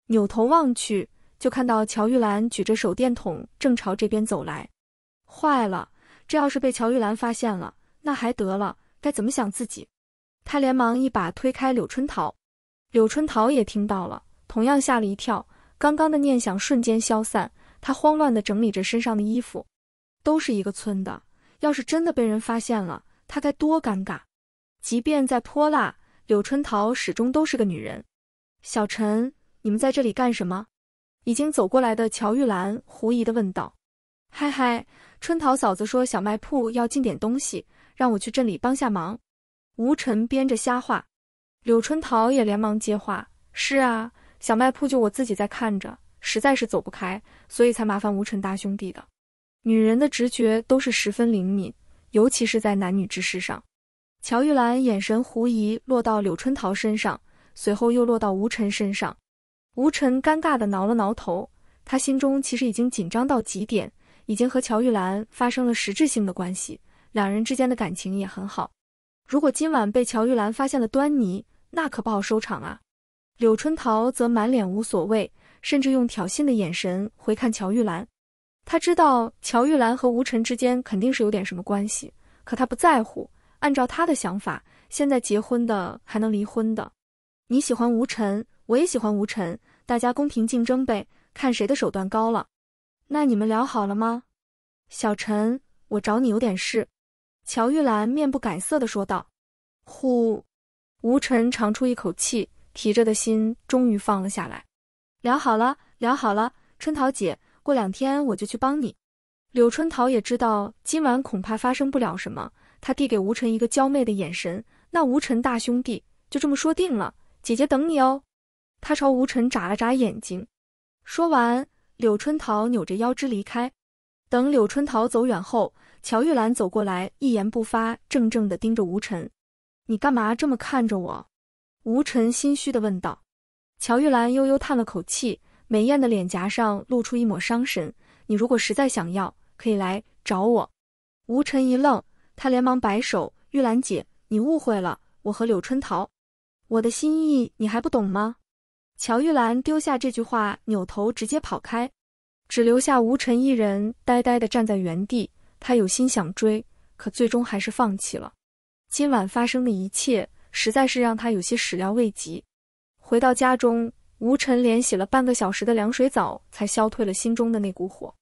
扭头望去，就看到乔玉兰举着手电筒，正朝这边走来。坏了，这要是被乔玉兰发现了，那还得了？该怎么想自己？他连忙一把推开柳春桃，柳春桃也听到了，同样吓了一跳。刚刚的念想瞬间消散，他慌乱地整理着身上的衣服。都是一个村的，要是真的被人发现了，他该多尴尬。即便在泼辣，柳春桃始终都是个女人。小陈，你们在这里干什么？已经走过来的乔玉兰狐疑地问道。嗨嗨，春桃嫂子说小卖铺要进点东西，让我去镇里帮下忙。吴晨编着瞎话。柳春桃也连忙接话：是啊。小卖铺就我自己在看着，实在是走不开，所以才麻烦吴辰大兄弟的。女人的直觉都是十分灵敏，尤其是在男女之事上。乔玉兰眼神狐疑落到柳春桃身上，随后又落到吴辰身上。吴辰尴尬的挠了挠头，他心中其实已经紧张到极点，已经和乔玉兰发生了实质性的关系，两人之间的感情也很好。如果今晚被乔玉兰发现了端倪，那可不好收场啊。柳春桃则满脸无所谓，甚至用挑衅的眼神回看乔玉兰。他知道乔玉兰和吴晨之间肯定是有点什么关系，可他不在乎。按照他的想法，现在结婚的还能离婚的。你喜欢吴晨，我也喜欢吴晨，大家公平竞争呗，看谁的手段高了。那你们聊好了吗？小陈，我找你有点事。”乔玉兰面不改色地说道。“呼。”吴晨长出一口气。提着的心终于放了下来，聊好了，聊好了。春桃姐，过两天我就去帮你。柳春桃也知道今晚恐怕发生不了什么，她递给吴晨一个娇媚的眼神。那吴晨大兄弟，就这么说定了，姐姐等你哦。她朝吴晨眨了眨眼睛。说完，柳春桃扭着腰肢离开。等柳春桃走远后，乔玉兰走过来，一言不发，怔怔地盯着吴晨：“你干嘛这么看着我？吴晨心虚地问道：“乔玉兰悠悠叹了口气，美艳的脸颊上露出一抹伤神。你如果实在想要，可以来找我。”吴晨一愣，他连忙摆手：“玉兰姐，你误会了，我和柳春桃，我的心意你还不懂吗？”乔玉兰丢下这句话，扭头直接跑开，只留下吴晨一人呆呆地站在原地。他有心想追，可最终还是放弃了。今晚发生的一切。实在是让他有些始料未及。回到家中，吴晨连洗了半个小时的凉水澡，才消退了心中的那股火。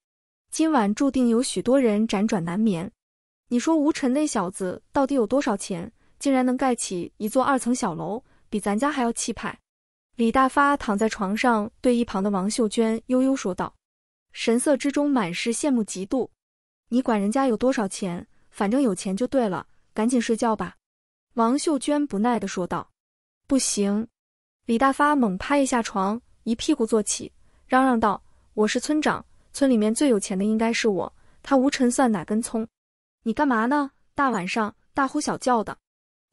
今晚注定有许多人辗转难眠。你说吴晨那小子到底有多少钱，竟然能盖起一座二层小楼，比咱家还要气派？李大发躺在床上，对一旁的王秀娟悠悠说道，神色之中满是羡慕嫉妒。你管人家有多少钱，反正有钱就对了。赶紧睡觉吧。王秀娟不耐地说道：“不行！”李大发猛拍一下床，一屁股坐起，嚷嚷道：“我是村长，村里面最有钱的应该是我。他吴尘算哪根葱？你干嘛呢？大晚上大呼小叫的！”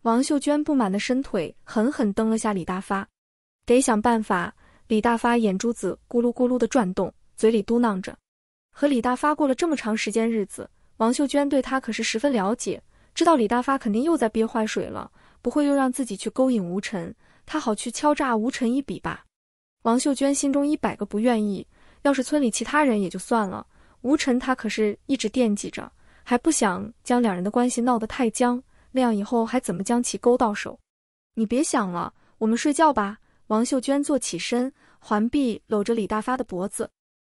王秀娟不满地伸腿，狠狠蹬了下李大发。得想办法。李大发眼珠子咕噜咕噜地转动，嘴里嘟囔着。和李大发过了这么长时间日子，王秀娟对他可是十分了解。知道李大发肯定又在憋坏水了，不会又让自己去勾引吴晨，他好去敲诈吴晨一笔吧？王秀娟心中一百个不愿意。要是村里其他人也就算了，吴晨他可是一直惦记着，还不想将两人的关系闹得太僵，那样以后还怎么将其勾到手？你别想了，我们睡觉吧。王秀娟坐起身，环臂搂着李大发的脖子。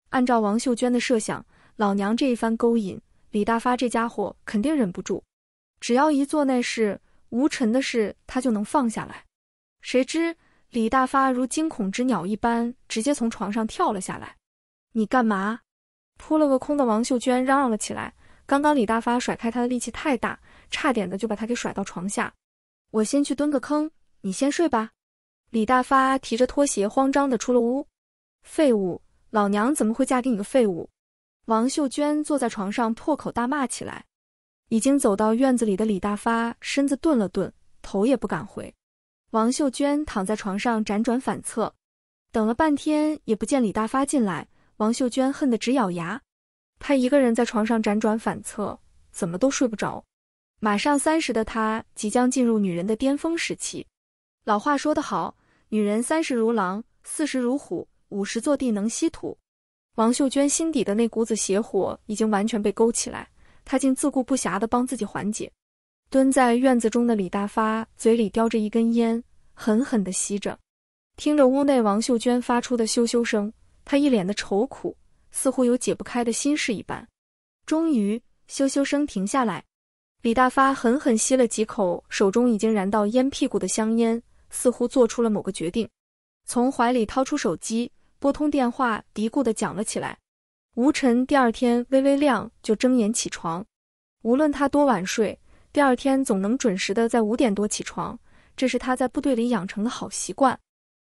按照王秀娟的设想，老娘这一番勾引，李大发这家伙肯定忍不住。只要一做那事，无尘的事，他就能放下来。谁知李大发如惊恐之鸟一般，直接从床上跳了下来。你干嘛？扑了个空的王秀娟嚷嚷了起来。刚刚李大发甩开他的力气太大，差点的就把他给甩到床下。我先去蹲个坑，你先睡吧。李大发提着拖鞋慌张的出了屋。废物！老娘怎么会嫁给你个废物？王秀娟坐在床上破口大骂起来。已经走到院子里的李大发身子顿了顿，头也不敢回。王秀娟躺在床上辗转反侧，等了半天也不见李大发进来，王秀娟恨得直咬牙。她一个人在床上辗转反侧，怎么都睡不着。马上三十的她即将进入女人的巅峰时期，老话说得好，女人三十如狼，四十如虎，五十坐地能吸土。王秀娟心底的那股子邪火已经完全被勾起来。他竟自顾不暇的帮自己缓解。蹲在院子中的李大发嘴里叼着一根烟，狠狠的吸着，听着屋内王秀娟发出的咻咻声，他一脸的愁苦，似乎有解不开的心事一般。终于，咻咻声停下来，李大发狠狠吸了几口手中已经燃到烟屁股的香烟，似乎做出了某个决定，从怀里掏出手机，拨通电话，嘀咕的讲了起来。吴晨第二天微微亮就睁眼起床，无论他多晚睡，第二天总能准时的在五点多起床，这是他在部队里养成的好习惯。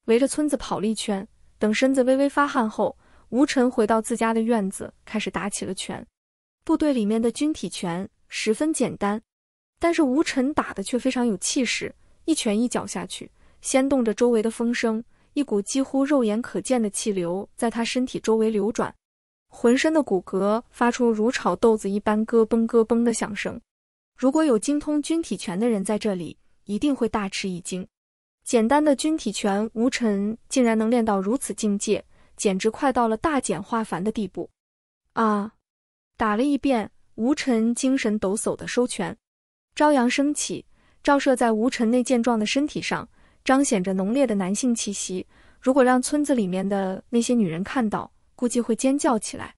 围着村子跑了一圈，等身子微微发汗后，吴晨回到自家的院子，开始打起了拳。部队里面的军体拳十分简单，但是吴晨打的却非常有气势，一拳一脚下去，掀动着周围的风声，一股几乎肉眼可见的气流在他身体周围流转。浑身的骨骼发出如炒豆子一般咯嘣咯嘣的响声。如果有精通军体拳的人在这里，一定会大吃一惊。简单的军体拳，吴尘竟然能练到如此境界，简直快到了大简化繁的地步啊！打了一遍，吴晨精神抖擞的收拳。朝阳升起，照射在吴晨那健壮的身体上，彰显着浓烈的男性气息。如果让村子里面的那些女人看到，估计会尖叫起来。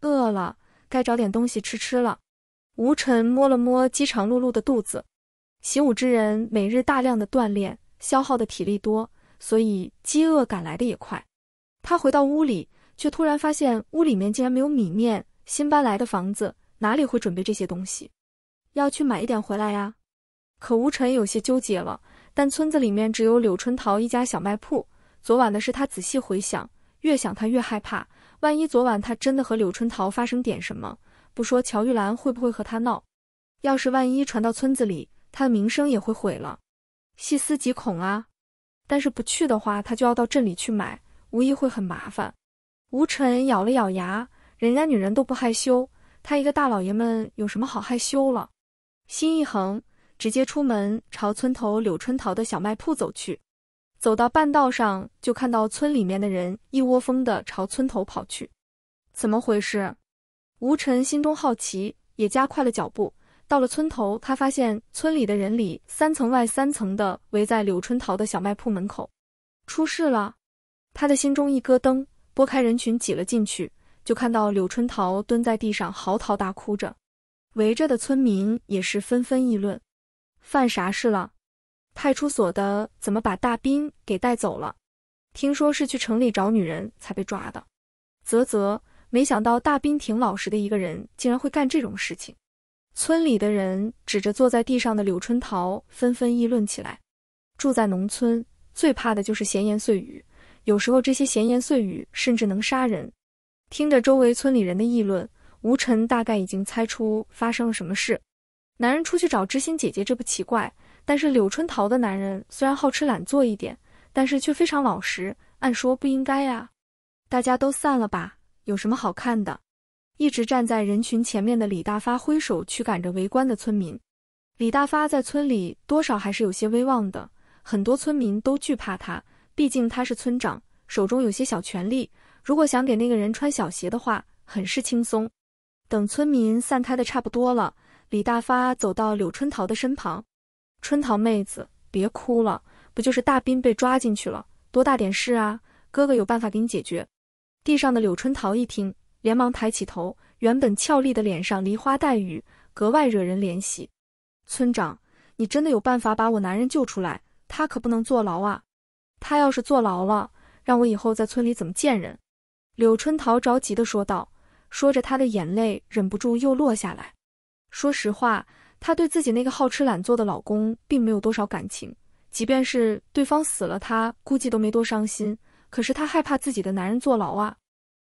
饿了，该找点东西吃吃了。吴晨摸了摸饥肠辘辘的肚子。习武之人每日大量的锻炼，消耗的体力多，所以饥饿赶来的也快。他回到屋里，却突然发现屋里面竟然没有米面。新搬来的房子哪里会准备这些东西？要去买一点回来呀？可吴晨有些纠结了。但村子里面只有柳春桃一家小卖铺。昨晚的事，他仔细回想，越想他越害怕。万一昨晚他真的和柳春桃发生点什么，不说乔玉兰会不会和他闹？要是万一传到村子里，他的名声也会毁了，细思极恐啊！但是不去的话，他就要到镇里去买，无疑会很麻烦。吴晨咬了咬牙，人家女人都不害羞，他一个大老爷们有什么好害羞了？心一横，直接出门朝村头柳春桃的小卖铺走去。走到半道上，就看到村里面的人一窝蜂地朝村头跑去，怎么回事？吴晨心中好奇，也加快了脚步。到了村头，他发现村里的人里三层外三层的围在柳春桃的小卖铺门口，出事了！他的心中一咯噔，拨开人群挤了进去，就看到柳春桃蹲在地上嚎啕大哭着，围着的村民也是纷纷议论，犯啥事了？派出所的怎么把大兵给带走了？听说是去城里找女人才被抓的。啧啧，没想到大斌挺老实的一个人，竟然会干这种事情。村里的人指着坐在地上的柳春桃，纷纷议论起来。住在农村最怕的就是闲言碎语，有时候这些闲言碎语甚至能杀人。听着周围村里人的议论，吴晨大概已经猜出发生了什么事。男人出去找知心姐姐，这不奇怪。但是柳春桃的男人虽然好吃懒做一点，但是却非常老实。按说不应该呀。大家都散了吧，有什么好看的？一直站在人群前面的李大发挥手驱赶着围观的村民。李大发在村里多少还是有些威望的，很多村民都惧怕他，毕竟他是村长，手中有些小权力。如果想给那个人穿小鞋的话，很是轻松。等村民散开的差不多了，李大发走到柳春桃的身旁。春桃妹子，别哭了，不就是大兵被抓进去了，多大点事啊？哥哥有办法给你解决。地上的柳春桃一听，连忙抬起头，原本俏丽的脸上梨花带雨，格外惹人怜惜。村长，你真的有办法把我男人救出来？他可不能坐牢啊！他要是坐牢了，让我以后在村里怎么见人？柳春桃着急地说道，说着她的眼泪忍不住又落下来。说实话。她对自己那个好吃懒做的老公并没有多少感情，即便是对方死了，她估计都没多伤心。可是她害怕自己的男人坐牢啊！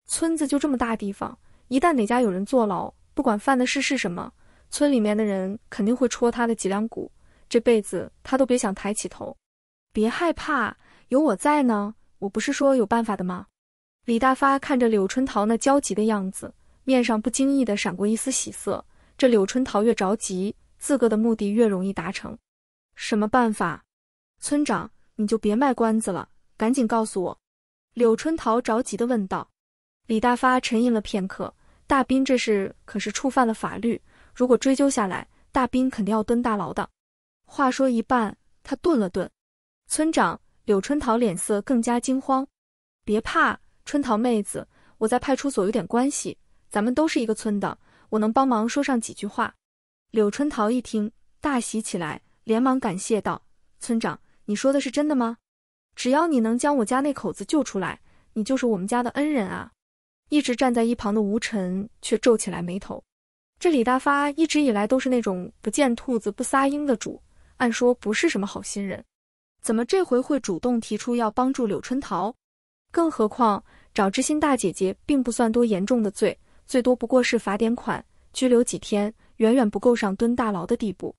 村子就这么大地方，一旦哪家有人坐牢，不管犯的事是什么，村里面的人肯定会戳他的脊梁骨，这辈子他都别想抬起头。别害怕，有我在呢。我不是说有办法的吗？李大发看着柳春桃那焦急的样子，面上不经意的闪过一丝喜色。这柳春桃越着急。自个的目的越容易达成，什么办法？村长，你就别卖关子了，赶紧告诉我。”柳春桃着急地问道。李大发沉吟了片刻：“大兵这事可是触犯了法律，如果追究下来，大兵肯定要蹲大牢的。”话说一半，他顿了顿。村长柳春桃脸色更加惊慌：“别怕，春桃妹子，我在派出所有点关系，咱们都是一个村的，我能帮忙说上几句话。”柳春桃一听，大喜起来，连忙感谢道：“村长，你说的是真的吗？只要你能将我家那口子救出来，你就是我们家的恩人啊！”一直站在一旁的吴晨却皱起来眉头：“这李大发一直以来都是那种不见兔子不撒鹰的主，按说不是什么好心人，怎么这回会主动提出要帮助柳春桃？更何况找知心大姐姐并不算多严重的罪，最多不过是罚点款、拘留几天。”远远不够上蹲大牢的地步。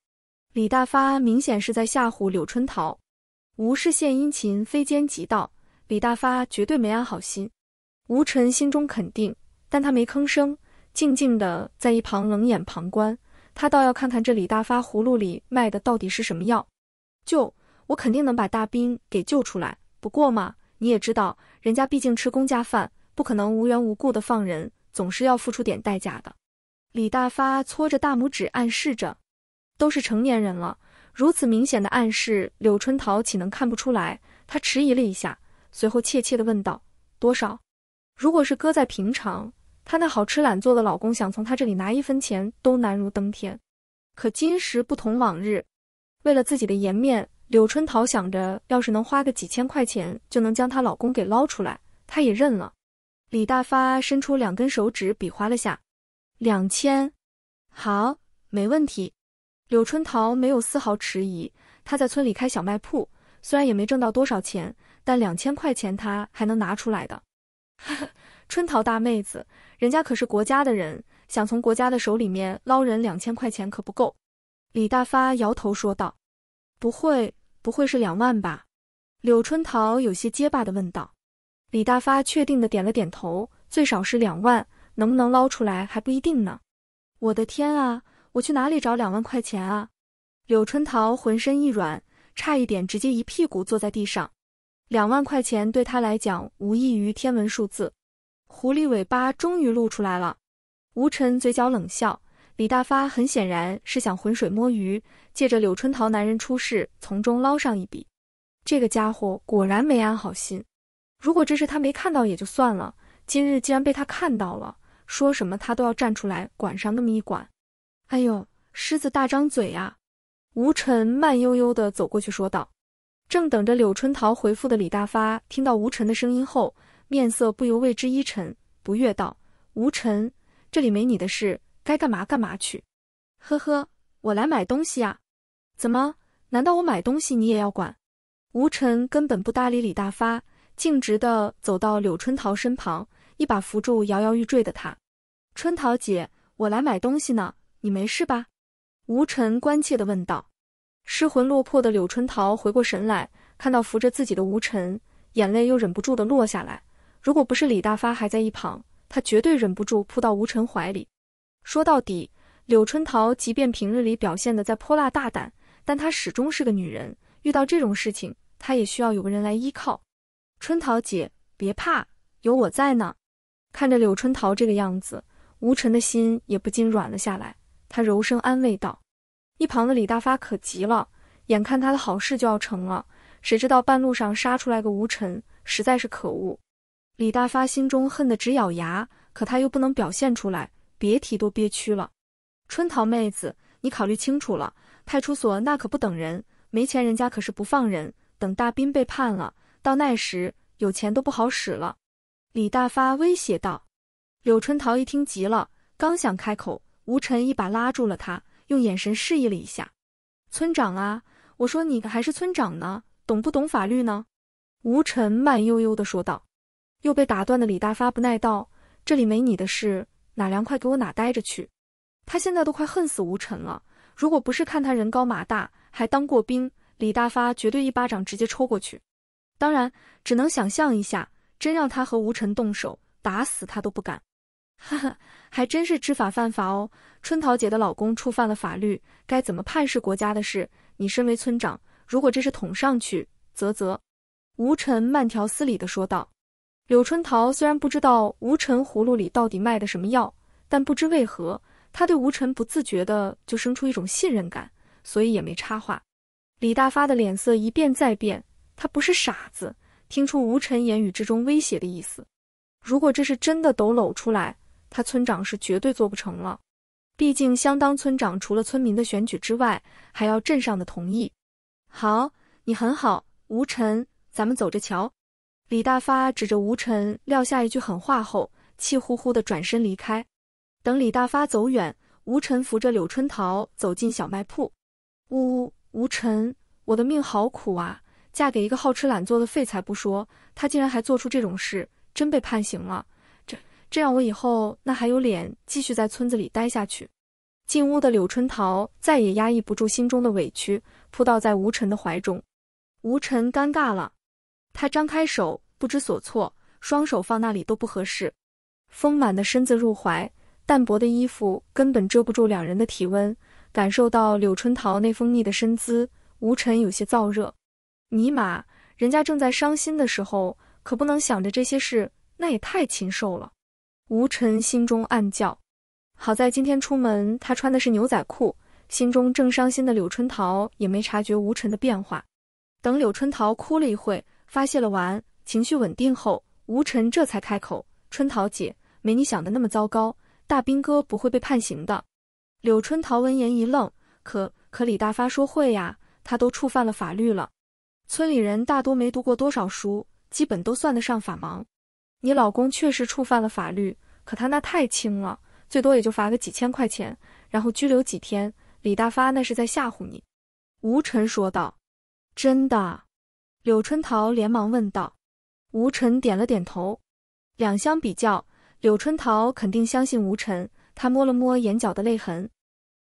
李大发明显是在吓唬柳春桃，无事献殷勤，非奸即盗。李大发绝对没安好心。吴晨心中肯定，但他没吭声，静静的在一旁冷眼旁观。他倒要看看这李大发葫芦里卖的到底是什么药。救我肯定能把大兵给救出来，不过嘛，你也知道，人家毕竟吃公家饭，不可能无缘无故的放人，总是要付出点代价的。李大发搓着大拇指，暗示着，都是成年人了，如此明显的暗示，柳春桃岂能看不出来？她迟疑了一下，随后怯怯地问道：“多少？”如果是搁在平常，她那好吃懒做的老公想从她这里拿一分钱都难如登天。可今时不同往日，为了自己的颜面，柳春桃想着，要是能花个几千块钱就能将她老公给捞出来，她也认了。李大发伸出两根手指比划了下。两千，好，没问题。柳春桃没有丝毫迟疑，她在村里开小卖铺，虽然也没挣到多少钱，但两千块钱她还能拿出来的。哈哈，春桃大妹子，人家可是国家的人，想从国家的手里面捞人两千块钱可不够。李大发摇头说道：“不会，不会是两万吧？”柳春桃有些结巴的问道。李大发确定的点了点头：“最少是两万。”能不能捞出来还不一定呢！我的天啊，我去哪里找两万块钱啊？柳春桃浑身一软，差一点直接一屁股坐在地上。两万块钱对他来讲无异于天文数字。狐狸尾巴终于露出来了。吴晨嘴角冷笑，李大发很显然是想浑水摸鱼，借着柳春桃男人出事从中捞上一笔。这个家伙果然没安好心。如果这是他没看到也就算了，今日竟然被他看到了。说什么他都要站出来管上那么一管，哎呦，狮子大张嘴呀！吴晨慢悠悠的走过去说道。正等着柳春桃回复的李大发，听到吴晨的声音后，面色不由为之一沉，不悦道：“吴晨，这里没你的事，该干嘛干嘛去。”“呵呵，我来买东西呀，怎么？难道我买东西你也要管？”吴晨根本不搭理李大发，径直的走到柳春桃身旁。一把扶住摇摇欲坠的他，春桃姐，我来买东西呢，你没事吧？吴晨关切的问道。失魂落魄的柳春桃回过神来，看到扶着自己的吴晨，眼泪又忍不住的落下来。如果不是李大发还在一旁，他绝对忍不住扑到吴晨怀里。说到底，柳春桃即便平日里表现的再泼辣大胆，但她始终是个女人，遇到这种事情，她也需要有个人来依靠。春桃姐，别怕，有我在呢。看着柳春桃这个样子，吴晨的心也不禁软了下来。他柔声安慰道：“一旁的李大发可急了，眼看他的好事就要成了，谁知道半路上杀出来个吴晨，实在是可恶！”李大发心中恨得直咬牙，可他又不能表现出来，别提多憋屈了。春桃妹子，你考虑清楚了，派出所那可不等人，没钱人家可是不放人。等大兵被判了，到那时有钱都不好使了。李大发威胁道：“柳春桃一听急了，刚想开口，吴晨一把拉住了他，用眼神示意了一下。村长啊，我说你还是村长呢，懂不懂法律呢？”吴晨慢悠悠的说道。又被打断的李大发不耐道：“这里没你的事，哪凉快给我哪待着去。”他现在都快恨死吴晨了。如果不是看他人高马大，还当过兵，李大发绝对一巴掌直接抽过去。当然，只能想象一下。真让他和吴晨动手，打死他都不敢。哈哈，还真是知法犯法哦。春桃姐的老公触犯了法律，该怎么判是国家的事。你身为村长，如果这是捅上去，啧啧。吴晨慢条斯理地说道。柳春桃虽然不知道吴晨葫芦里到底卖的什么药，但不知为何，他对吴晨不自觉的就生出一种信任感，所以也没插话。李大发的脸色一变再变，他不是傻子。听出吴晨言语之中威胁的意思，如果这是真的抖搂出来，他村长是绝对做不成了。毕竟相当村长除了村民的选举之外，还要镇上的同意。好，你很好，吴晨，咱们走着瞧。李大发指着吴晨撂下一句狠话后，气呼呼的转身离开。等李大发走远，吴晨扶着柳春桃走进小卖铺。呜呜，吴晨，我的命好苦啊。嫁给一个好吃懒做的废材不说，他竟然还做出这种事，真被判刑了！这这让我以后那还有脸继续在村子里待下去？进屋的柳春桃再也压抑不住心中的委屈，扑倒在吴晨的怀中。吴晨尴尬了，他张开手，不知所措，双手放那里都不合适。丰满的身子入怀，淡薄的衣服根本遮不住两人的体温。感受到柳春桃那丰腻的身姿，吴晨有些燥热。尼玛，人家正在伤心的时候，可不能想着这些事，那也太禽兽了！吴晨心中暗叫。好在今天出门，他穿的是牛仔裤。心中正伤心的柳春桃也没察觉吴晨的变化。等柳春桃哭了一会，发泄了完，情绪稳定后，吴晨这才开口：“春桃姐，没你想的那么糟糕，大兵哥不会被判刑的。”柳春桃闻言一愣：“可可李大发说会呀，他都触犯了法律了。”村里人大多没读过多少书，基本都算得上法盲。你老公确实触犯了法律，可他那太轻了，最多也就罚个几千块钱，然后拘留几天。李大发那是在吓唬你。”吴晨说道。“真的？”柳春桃连忙问道。吴晨点了点头。两相比较，柳春桃肯定相信吴晨。他摸了摸眼角的泪痕，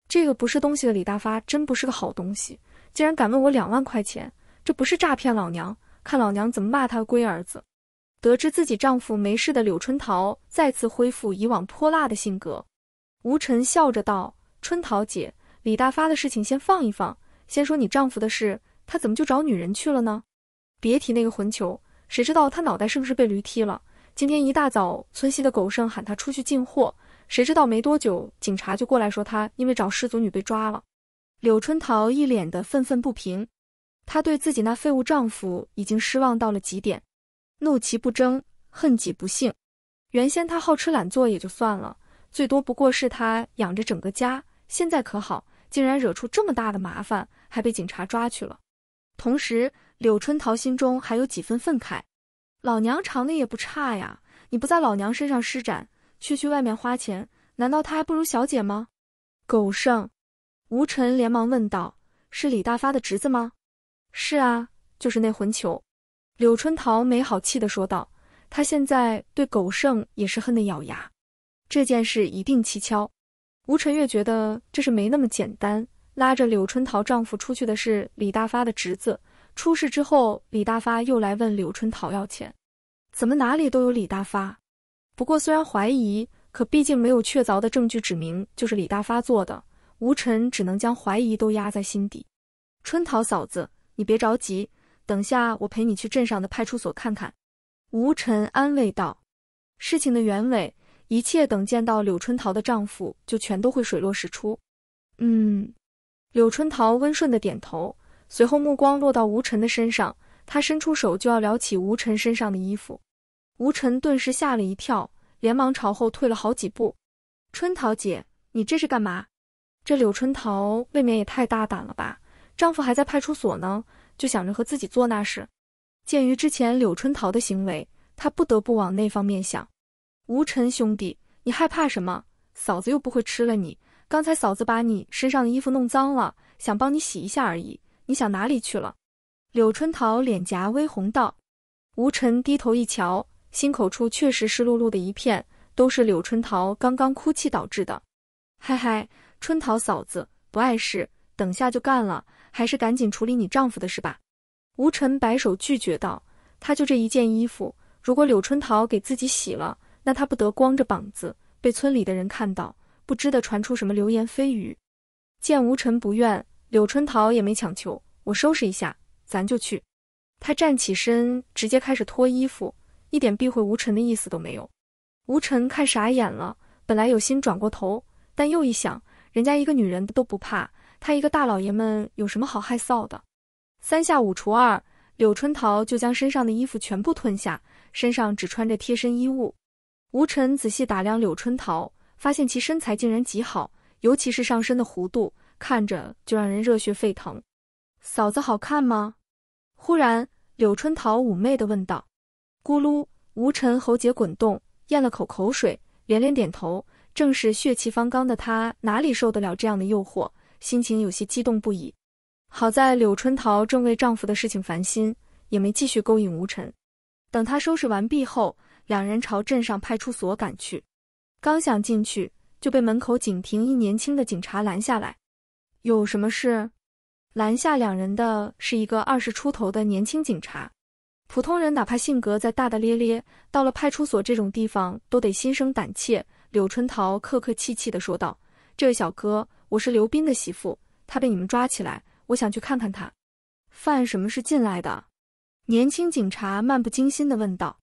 这个不是东西的李大发真不是个好东西，竟然敢问我两万块钱。这不是诈骗老娘，看老娘怎么骂他龟儿子！得知自己丈夫没事的柳春桃再次恢复以往泼辣的性格。吴晨笑着道：“春桃姐，李大发的事情先放一放，先说你丈夫的事。他怎么就找女人去了呢？别提那个混球，谁知道他脑袋是不是被驴踢了？今天一大早，村西的狗剩喊他出去进货，谁知道没多久，警察就过来说他因为找失足女被抓了。”柳春桃一脸的愤愤不平。她对自己那废物丈夫已经失望到了极点，怒其不争，恨己不幸。原先她好吃懒做也就算了，最多不过是她养着整个家。现在可好，竟然惹出这么大的麻烦，还被警察抓去了。同时，柳春桃心中还有几分愤慨：老娘长得也不差呀，你不在老娘身上施展，区区外面花钱，难道她还不如小姐吗？狗剩，吴晨连忙问道：“是李大发的侄子吗？”是啊，就是那混球，柳春桃没好气的说道。她现在对狗剩也是恨得咬牙，这件事一定蹊跷。吴晨月觉得这是没那么简单，拉着柳春桃丈夫出去的是李大发的侄子。出事之后，李大发又来问柳春桃要钱，怎么哪里都有李大发。不过虽然怀疑，可毕竟没有确凿的证据指明就是李大发做的，吴晨只能将怀疑都压在心底。春桃嫂子。你别着急，等下我陪你去镇上的派出所看看。”吴晨安慰道，“事情的原委，一切等见到柳春桃的丈夫，就全都会水落石出。”嗯，柳春桃温顺的点头，随后目光落到吴晨的身上，她伸出手就要撩起吴晨身上的衣服，吴晨顿时吓了一跳，连忙朝后退了好几步。“春桃姐，你这是干嘛？这柳春桃未免也太大胆了吧！”丈夫还在派出所呢，就想着和自己做那事。鉴于之前柳春桃的行为，他不得不往那方面想。吴晨兄弟，你害怕什么？嫂子又不会吃了你。刚才嫂子把你身上的衣服弄脏了，想帮你洗一下而已。你想哪里去了？柳春桃脸颊微红道。吴晨低头一瞧，心口处确实湿漉漉的一片，都是柳春桃刚刚哭泣导致的。嗨嗨，春桃嫂子不碍事，等下就干了。还是赶紧处理你丈夫的事吧。吴晨摆手拒绝道：“他就这一件衣服，如果柳春桃给自己洗了，那他不得光着膀子被村里的人看到，不知的传出什么流言蜚语。”见吴晨不愿，柳春桃也没强求：“我收拾一下，咱就去。”她站起身，直接开始脱衣服，一点避讳吴晨的意思都没有。吴晨看傻眼了，本来有心转过头，但又一想，人家一个女人都不怕。他一个大老爷们有什么好害臊的？三下五除二，柳春桃就将身上的衣服全部吞下，身上只穿着贴身衣物。吴晨仔细打量柳春桃，发现其身材竟然极好，尤其是上身的弧度，看着就让人热血沸腾。嫂子好看吗？忽然，柳春桃妩媚地问道。咕噜，吴晨喉结滚动，咽了口口水，连连点头。正是血气方刚的他，哪里受得了这样的诱惑？心情有些激动不已，好在柳春桃正为丈夫的事情烦心，也没继续勾引吴晨。等她收拾完毕后，两人朝镇上派出所赶去。刚想进去，就被门口警亭一年轻的警察拦下来。有什么事？拦下两人的是一个二十出头的年轻警察。普通人哪怕性格再大大咧咧，到了派出所这种地方，都得心生胆怯。柳春桃客客气气的说道。这位小哥，我是刘斌的媳妇，他被你们抓起来，我想去看看他，犯什么事进来的？年轻警察漫不经心的问道。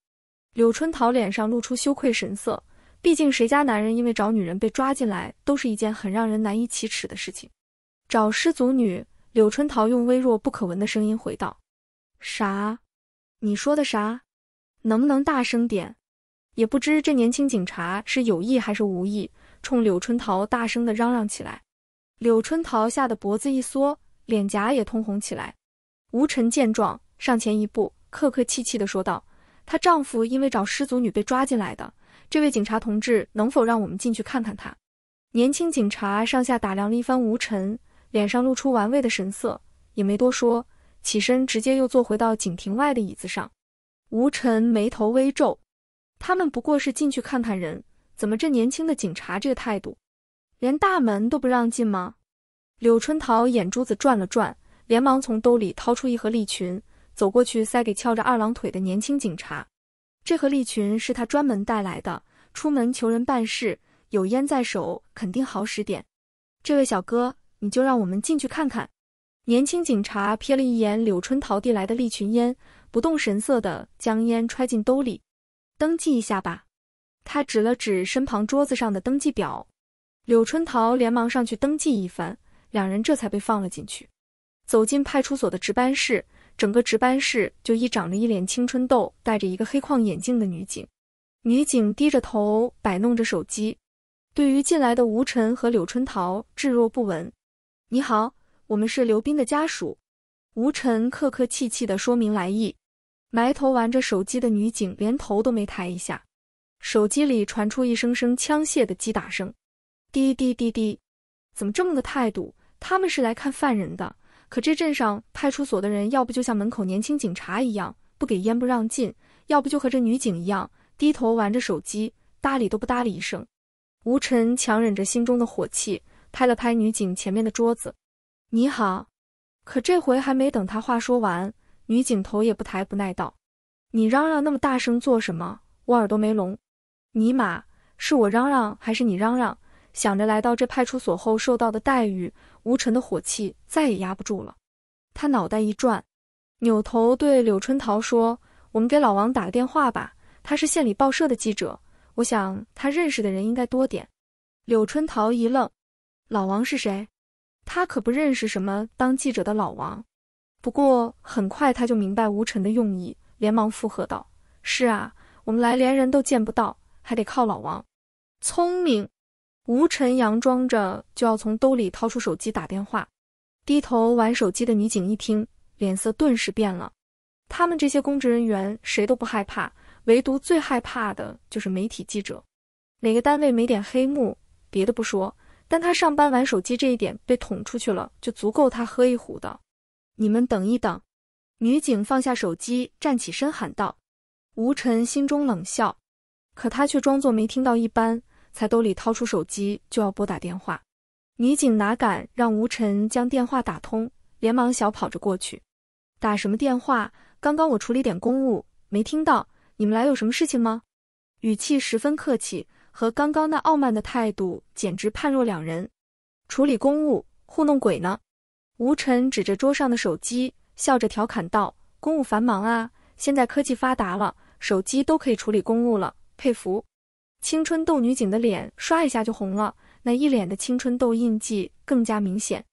柳春桃脸上露出羞愧神色，毕竟谁家男人因为找女人被抓进来，都是一件很让人难以启齿的事情。找失足女，柳春桃用微弱不可闻的声音回道。啥？你说的啥？能不能大声点？也不知这年轻警察是有意还是无意。冲柳春桃大声的嚷嚷起来，柳春桃吓得脖子一缩，脸颊也通红起来。吴晨见状，上前一步，客客气气的说道：“她丈夫因为找失足女被抓进来的，这位警察同志能否让我们进去看看她？”年轻警察上下打量了一番吴晨，脸上露出玩味的神色，也没多说，起身直接又坐回到警亭外的椅子上。吴晨眉头微皱，他们不过是进去看看人。怎么这年轻的警察这个态度，连大门都不让进吗？柳春桃眼珠子转了转，连忙从兜里掏出一盒利群，走过去塞给翘着二郎腿的年轻警察。这盒利群是他专门带来的，出门求人办事，有烟在手肯定好使点。这位小哥，你就让我们进去看看。年轻警察瞥了一眼柳春桃递来的利群烟，不动神色地将烟揣进兜里，登记一下吧。他指了指身旁桌子上的登记表，柳春桃连忙上去登记一番，两人这才被放了进去。走进派出所的值班室，整个值班室就一长着一脸青春痘、戴着一个黑框眼镜的女警。女警低着头摆弄着手机，对于进来的吴晨和柳春桃置若不闻。你好，我们是刘斌的家属。吴晨客客气气地说明来意，埋头玩着手机的女警连头都没抬一下。手机里传出一声声枪械的击打声，滴滴滴滴，怎么这么个态度？他们是来看犯人的，可这镇上派出所的人，要不就像门口年轻警察一样，不给烟不让进；要不就和这女警一样，低头玩着手机，搭理都不搭理一声。吴晨强忍着心中的火气，拍了拍女警前面的桌子：“你好。”可这回还没等他话说完，女警头也不抬，不耐道：“你嚷嚷那么大声做什么？我耳朵没聋。”尼玛，是我嚷嚷还是你嚷嚷？想着来到这派出所后受到的待遇，吴晨的火气再也压不住了。他脑袋一转，扭头对柳春桃说：“我们给老王打个电话吧，他是县里报社的记者，我想他认识的人应该多点。”柳春桃一愣：“老王是谁？他可不认识什么当记者的老王。”不过很快他就明白吴晨的用意，连忙附和道：“是啊，我们来连人都见不到。”还得靠老王，聪明。吴晨佯装着就要从兜里掏出手机打电话，低头玩手机的女警一听，脸色顿时变了。他们这些公职人员谁都不害怕，唯独最害怕的就是媒体记者。哪个单位没点黑幕？别的不说，但他上班玩手机这一点被捅出去了，就足够他喝一壶的。你们等一等！女警放下手机，站起身喊道。吴晨心中冷笑。可他却装作没听到一般，从兜里掏出手机就要拨打电话。女警哪敢让吴晨将电话打通，连忙小跑着过去。打什么电话？刚刚我处理点公务，没听到。你们来有什么事情吗？语气十分客气，和刚刚那傲慢的态度简直判若两人。处理公务，糊弄鬼呢？吴晨指着桌上的手机，笑着调侃道：“公务繁忙啊，现在科技发达了，手机都可以处理公务了。”佩服，青春痘女警的脸刷一下就红了，那一脸的青春痘印记更加明显。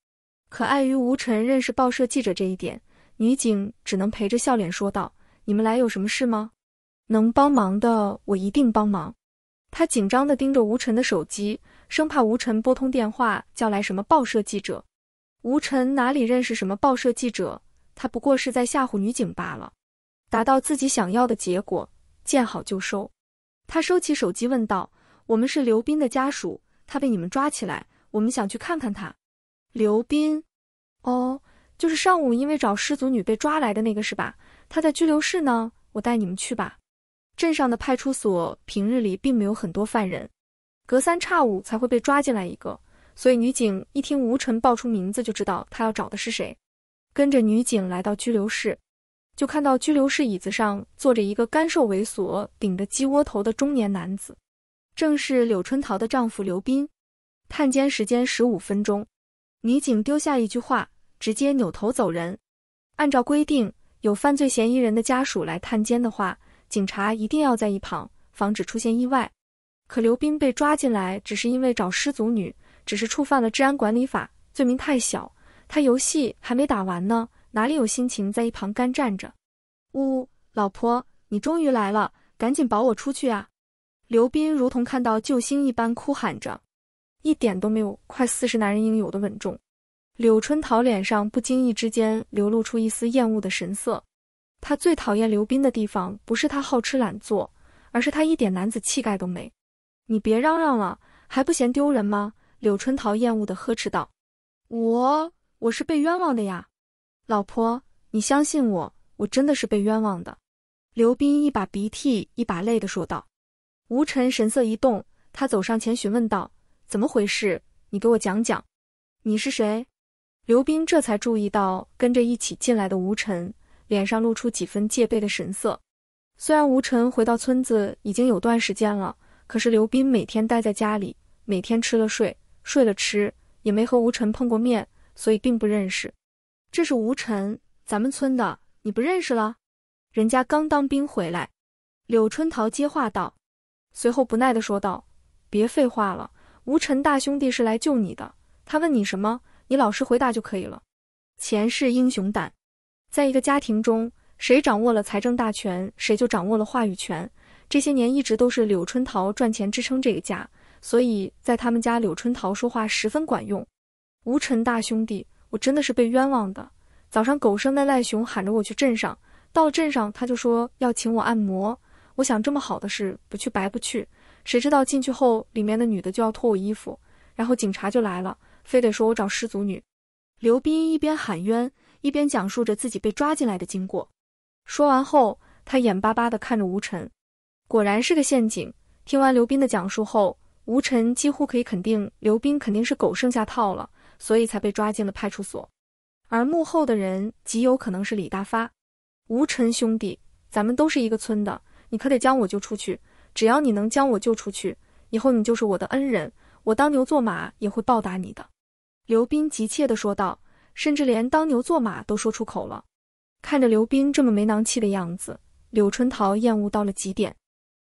可碍于吴晨认识报社记者这一点，女警只能陪着笑脸说道：“你们来有什么事吗？能帮忙的我一定帮忙。”她紧张的盯着吴晨的手机，生怕吴晨拨通电话叫来什么报社记者。吴晨哪里认识什么报社记者？他不过是在吓唬女警罢了，达到自己想要的结果，见好就收。他收起手机，问道：“我们是刘斌的家属，他被你们抓起来，我们想去看看他。”刘斌，哦，就是上午因为找失足女被抓来的那个是吧？他在拘留室呢，我带你们去吧。镇上的派出所平日里并没有很多犯人，隔三差五才会被抓进来一个，所以女警一听吴晨报出名字，就知道他要找的是谁。跟着女警来到拘留室。就看到拘留室椅子上坐着一个干瘦猥琐、顶着鸡窝头的中年男子，正是柳春桃的丈夫刘斌。探监时间十五分钟，女警丢下一句话，直接扭头走人。按照规定，有犯罪嫌疑人的家属来探监的话，警察一定要在一旁，防止出现意外。可刘斌被抓进来，只是因为找失足女，只是触犯了治安管理法，罪名太小，他游戏还没打完呢。哪里有心情在一旁干站着？呜，老婆，你终于来了，赶紧保我出去啊！刘斌如同看到救星一般哭喊着，一点都没有快四十男人应有的稳重。柳春桃脸上不经意之间流露出一丝厌恶的神色。他最讨厌刘斌的地方，不是他好吃懒做，而是他一点男子气概都没。你别嚷嚷了，还不嫌丢人吗？柳春桃厌恶的呵斥道：“我，我是被冤枉的呀。”老婆，你相信我，我真的是被冤枉的。”刘斌一把鼻涕一把泪的说道。吴晨神色一动，他走上前询问道：“怎么回事？你给我讲讲。你是谁？”刘斌这才注意到跟着一起进来的吴晨，脸上露出几分戒备的神色。虽然吴晨回到村子已经有段时间了，可是刘斌每天待在家里，每天吃了睡，睡了吃，也没和吴晨碰过面，所以并不认识。这是吴晨，咱们村的，你不认识了？人家刚当兵回来。柳春桃接话道，随后不耐的说道：“别废话了，吴晨大兄弟是来救你的。他问你什么，你老实回答就可以了。”钱是英雄胆，在一个家庭中，谁掌握了财政大权，谁就掌握了话语权。这些年一直都是柳春桃赚钱支撑这个家，所以在他们家，柳春桃说话十分管用。吴晨大兄弟。我真的是被冤枉的。早上，狗剩的赖熊喊着我去镇上，到了镇上，他就说要请我按摩。我想这么好的事不去白不去。谁知道进去后，里面的女的就要脱我衣服，然后警察就来了，非得说我找失足女。刘斌一边喊冤，一边讲述着自己被抓进来的经过。说完后，他眼巴巴地看着吴晨，果然是个陷阱。听完刘斌的讲述后，吴晨几乎可以肯定，刘斌肯定是狗剩下套了。所以才被抓进了派出所，而幕后的人极有可能是李大发、吴尘兄弟。咱们都是一个村的，你可得将我救出去。只要你能将我救出去，以后你就是我的恩人，我当牛做马也会报答你的。”刘斌急切地说道，甚至连当牛做马都说出口了。看着刘斌这么没囊气的样子，柳春桃厌恶到了极点。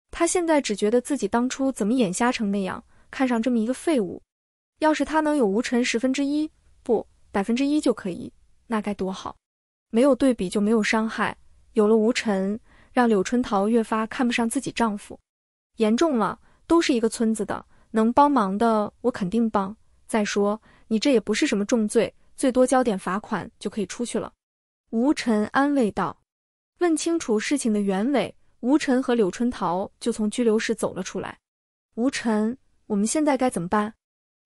他现在只觉得自己当初怎么眼瞎成那样，看上这么一个废物。要是他能有吴晨十分之一，不百分之一就可以，那该多好！没有对比就没有伤害。有了吴晨，让柳春桃越发看不上自己丈夫。严重了，都是一个村子的，能帮忙的我肯定帮。再说你这也不是什么重罪，最多交点罚款就可以出去了。吴晨安慰道。问清楚事情的原委，吴晨和柳春桃就从拘留室走了出来。吴晨，我们现在该怎么办？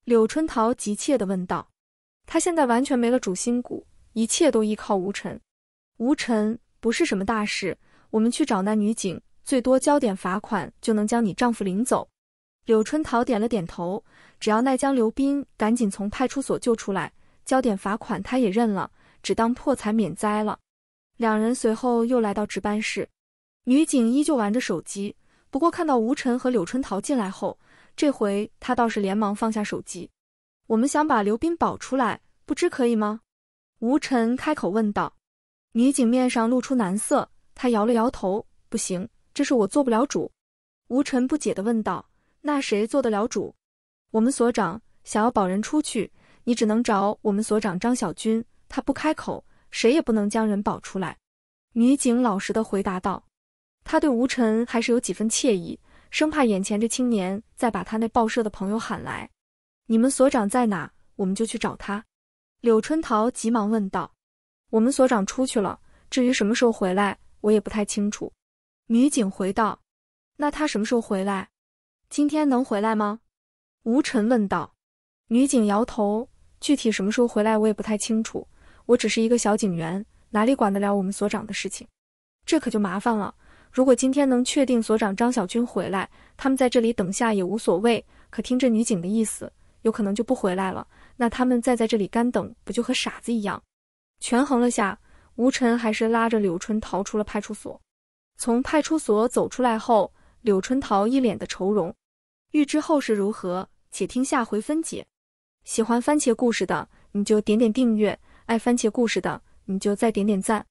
柳春桃急切地问道：“她现在完全没了主心骨，一切都依靠吴晨。吴晨不是什么大事，我们去找那女警，最多交点罚款就能将你丈夫领走。”柳春桃点了点头：“只要奈江刘斌赶紧从派出所救出来，交点罚款他也认了，只当破财免灾了。”两人随后又来到值班室，女警依旧玩着手机，不过看到吴晨和柳春桃进来后。这回他倒是连忙放下手机。我们想把刘斌保出来，不知可以吗？吴晨开口问道。女警面上露出难色，她摇了摇头，不行，这是我做不了主。吴晨不解的问道：“那谁做得了主？”我们所长想要保人出去，你只能找我们所长张小军，他不开口，谁也不能将人保出来。”女警老实的回答道。他对吴晨还是有几分惬意。生怕眼前这青年再把他那报社的朋友喊来，你们所长在哪？我们就去找他。柳春桃急忙问道：“我们所长出去了，至于什么时候回来，我也不太清楚。”女警回道：“那他什么时候回来？今天能回来吗？”吴晨问道。女警摇头：“具体什么时候回来，我也不太清楚。我只是一个小警员，哪里管得了我们所长的事情？这可就麻烦了。”如果今天能确定所长张小军回来，他们在这里等下也无所谓。可听这女警的意思，有可能就不回来了。那他们再在这里干等，不就和傻子一样？权衡了下，吴晨还是拉着柳春桃出了派出所。从派出所走出来后，柳春桃一脸的愁容。欲知后事如何，且听下回分解。喜欢番茄故事的，你就点点订阅；爱番茄故事的，你就再点点赞。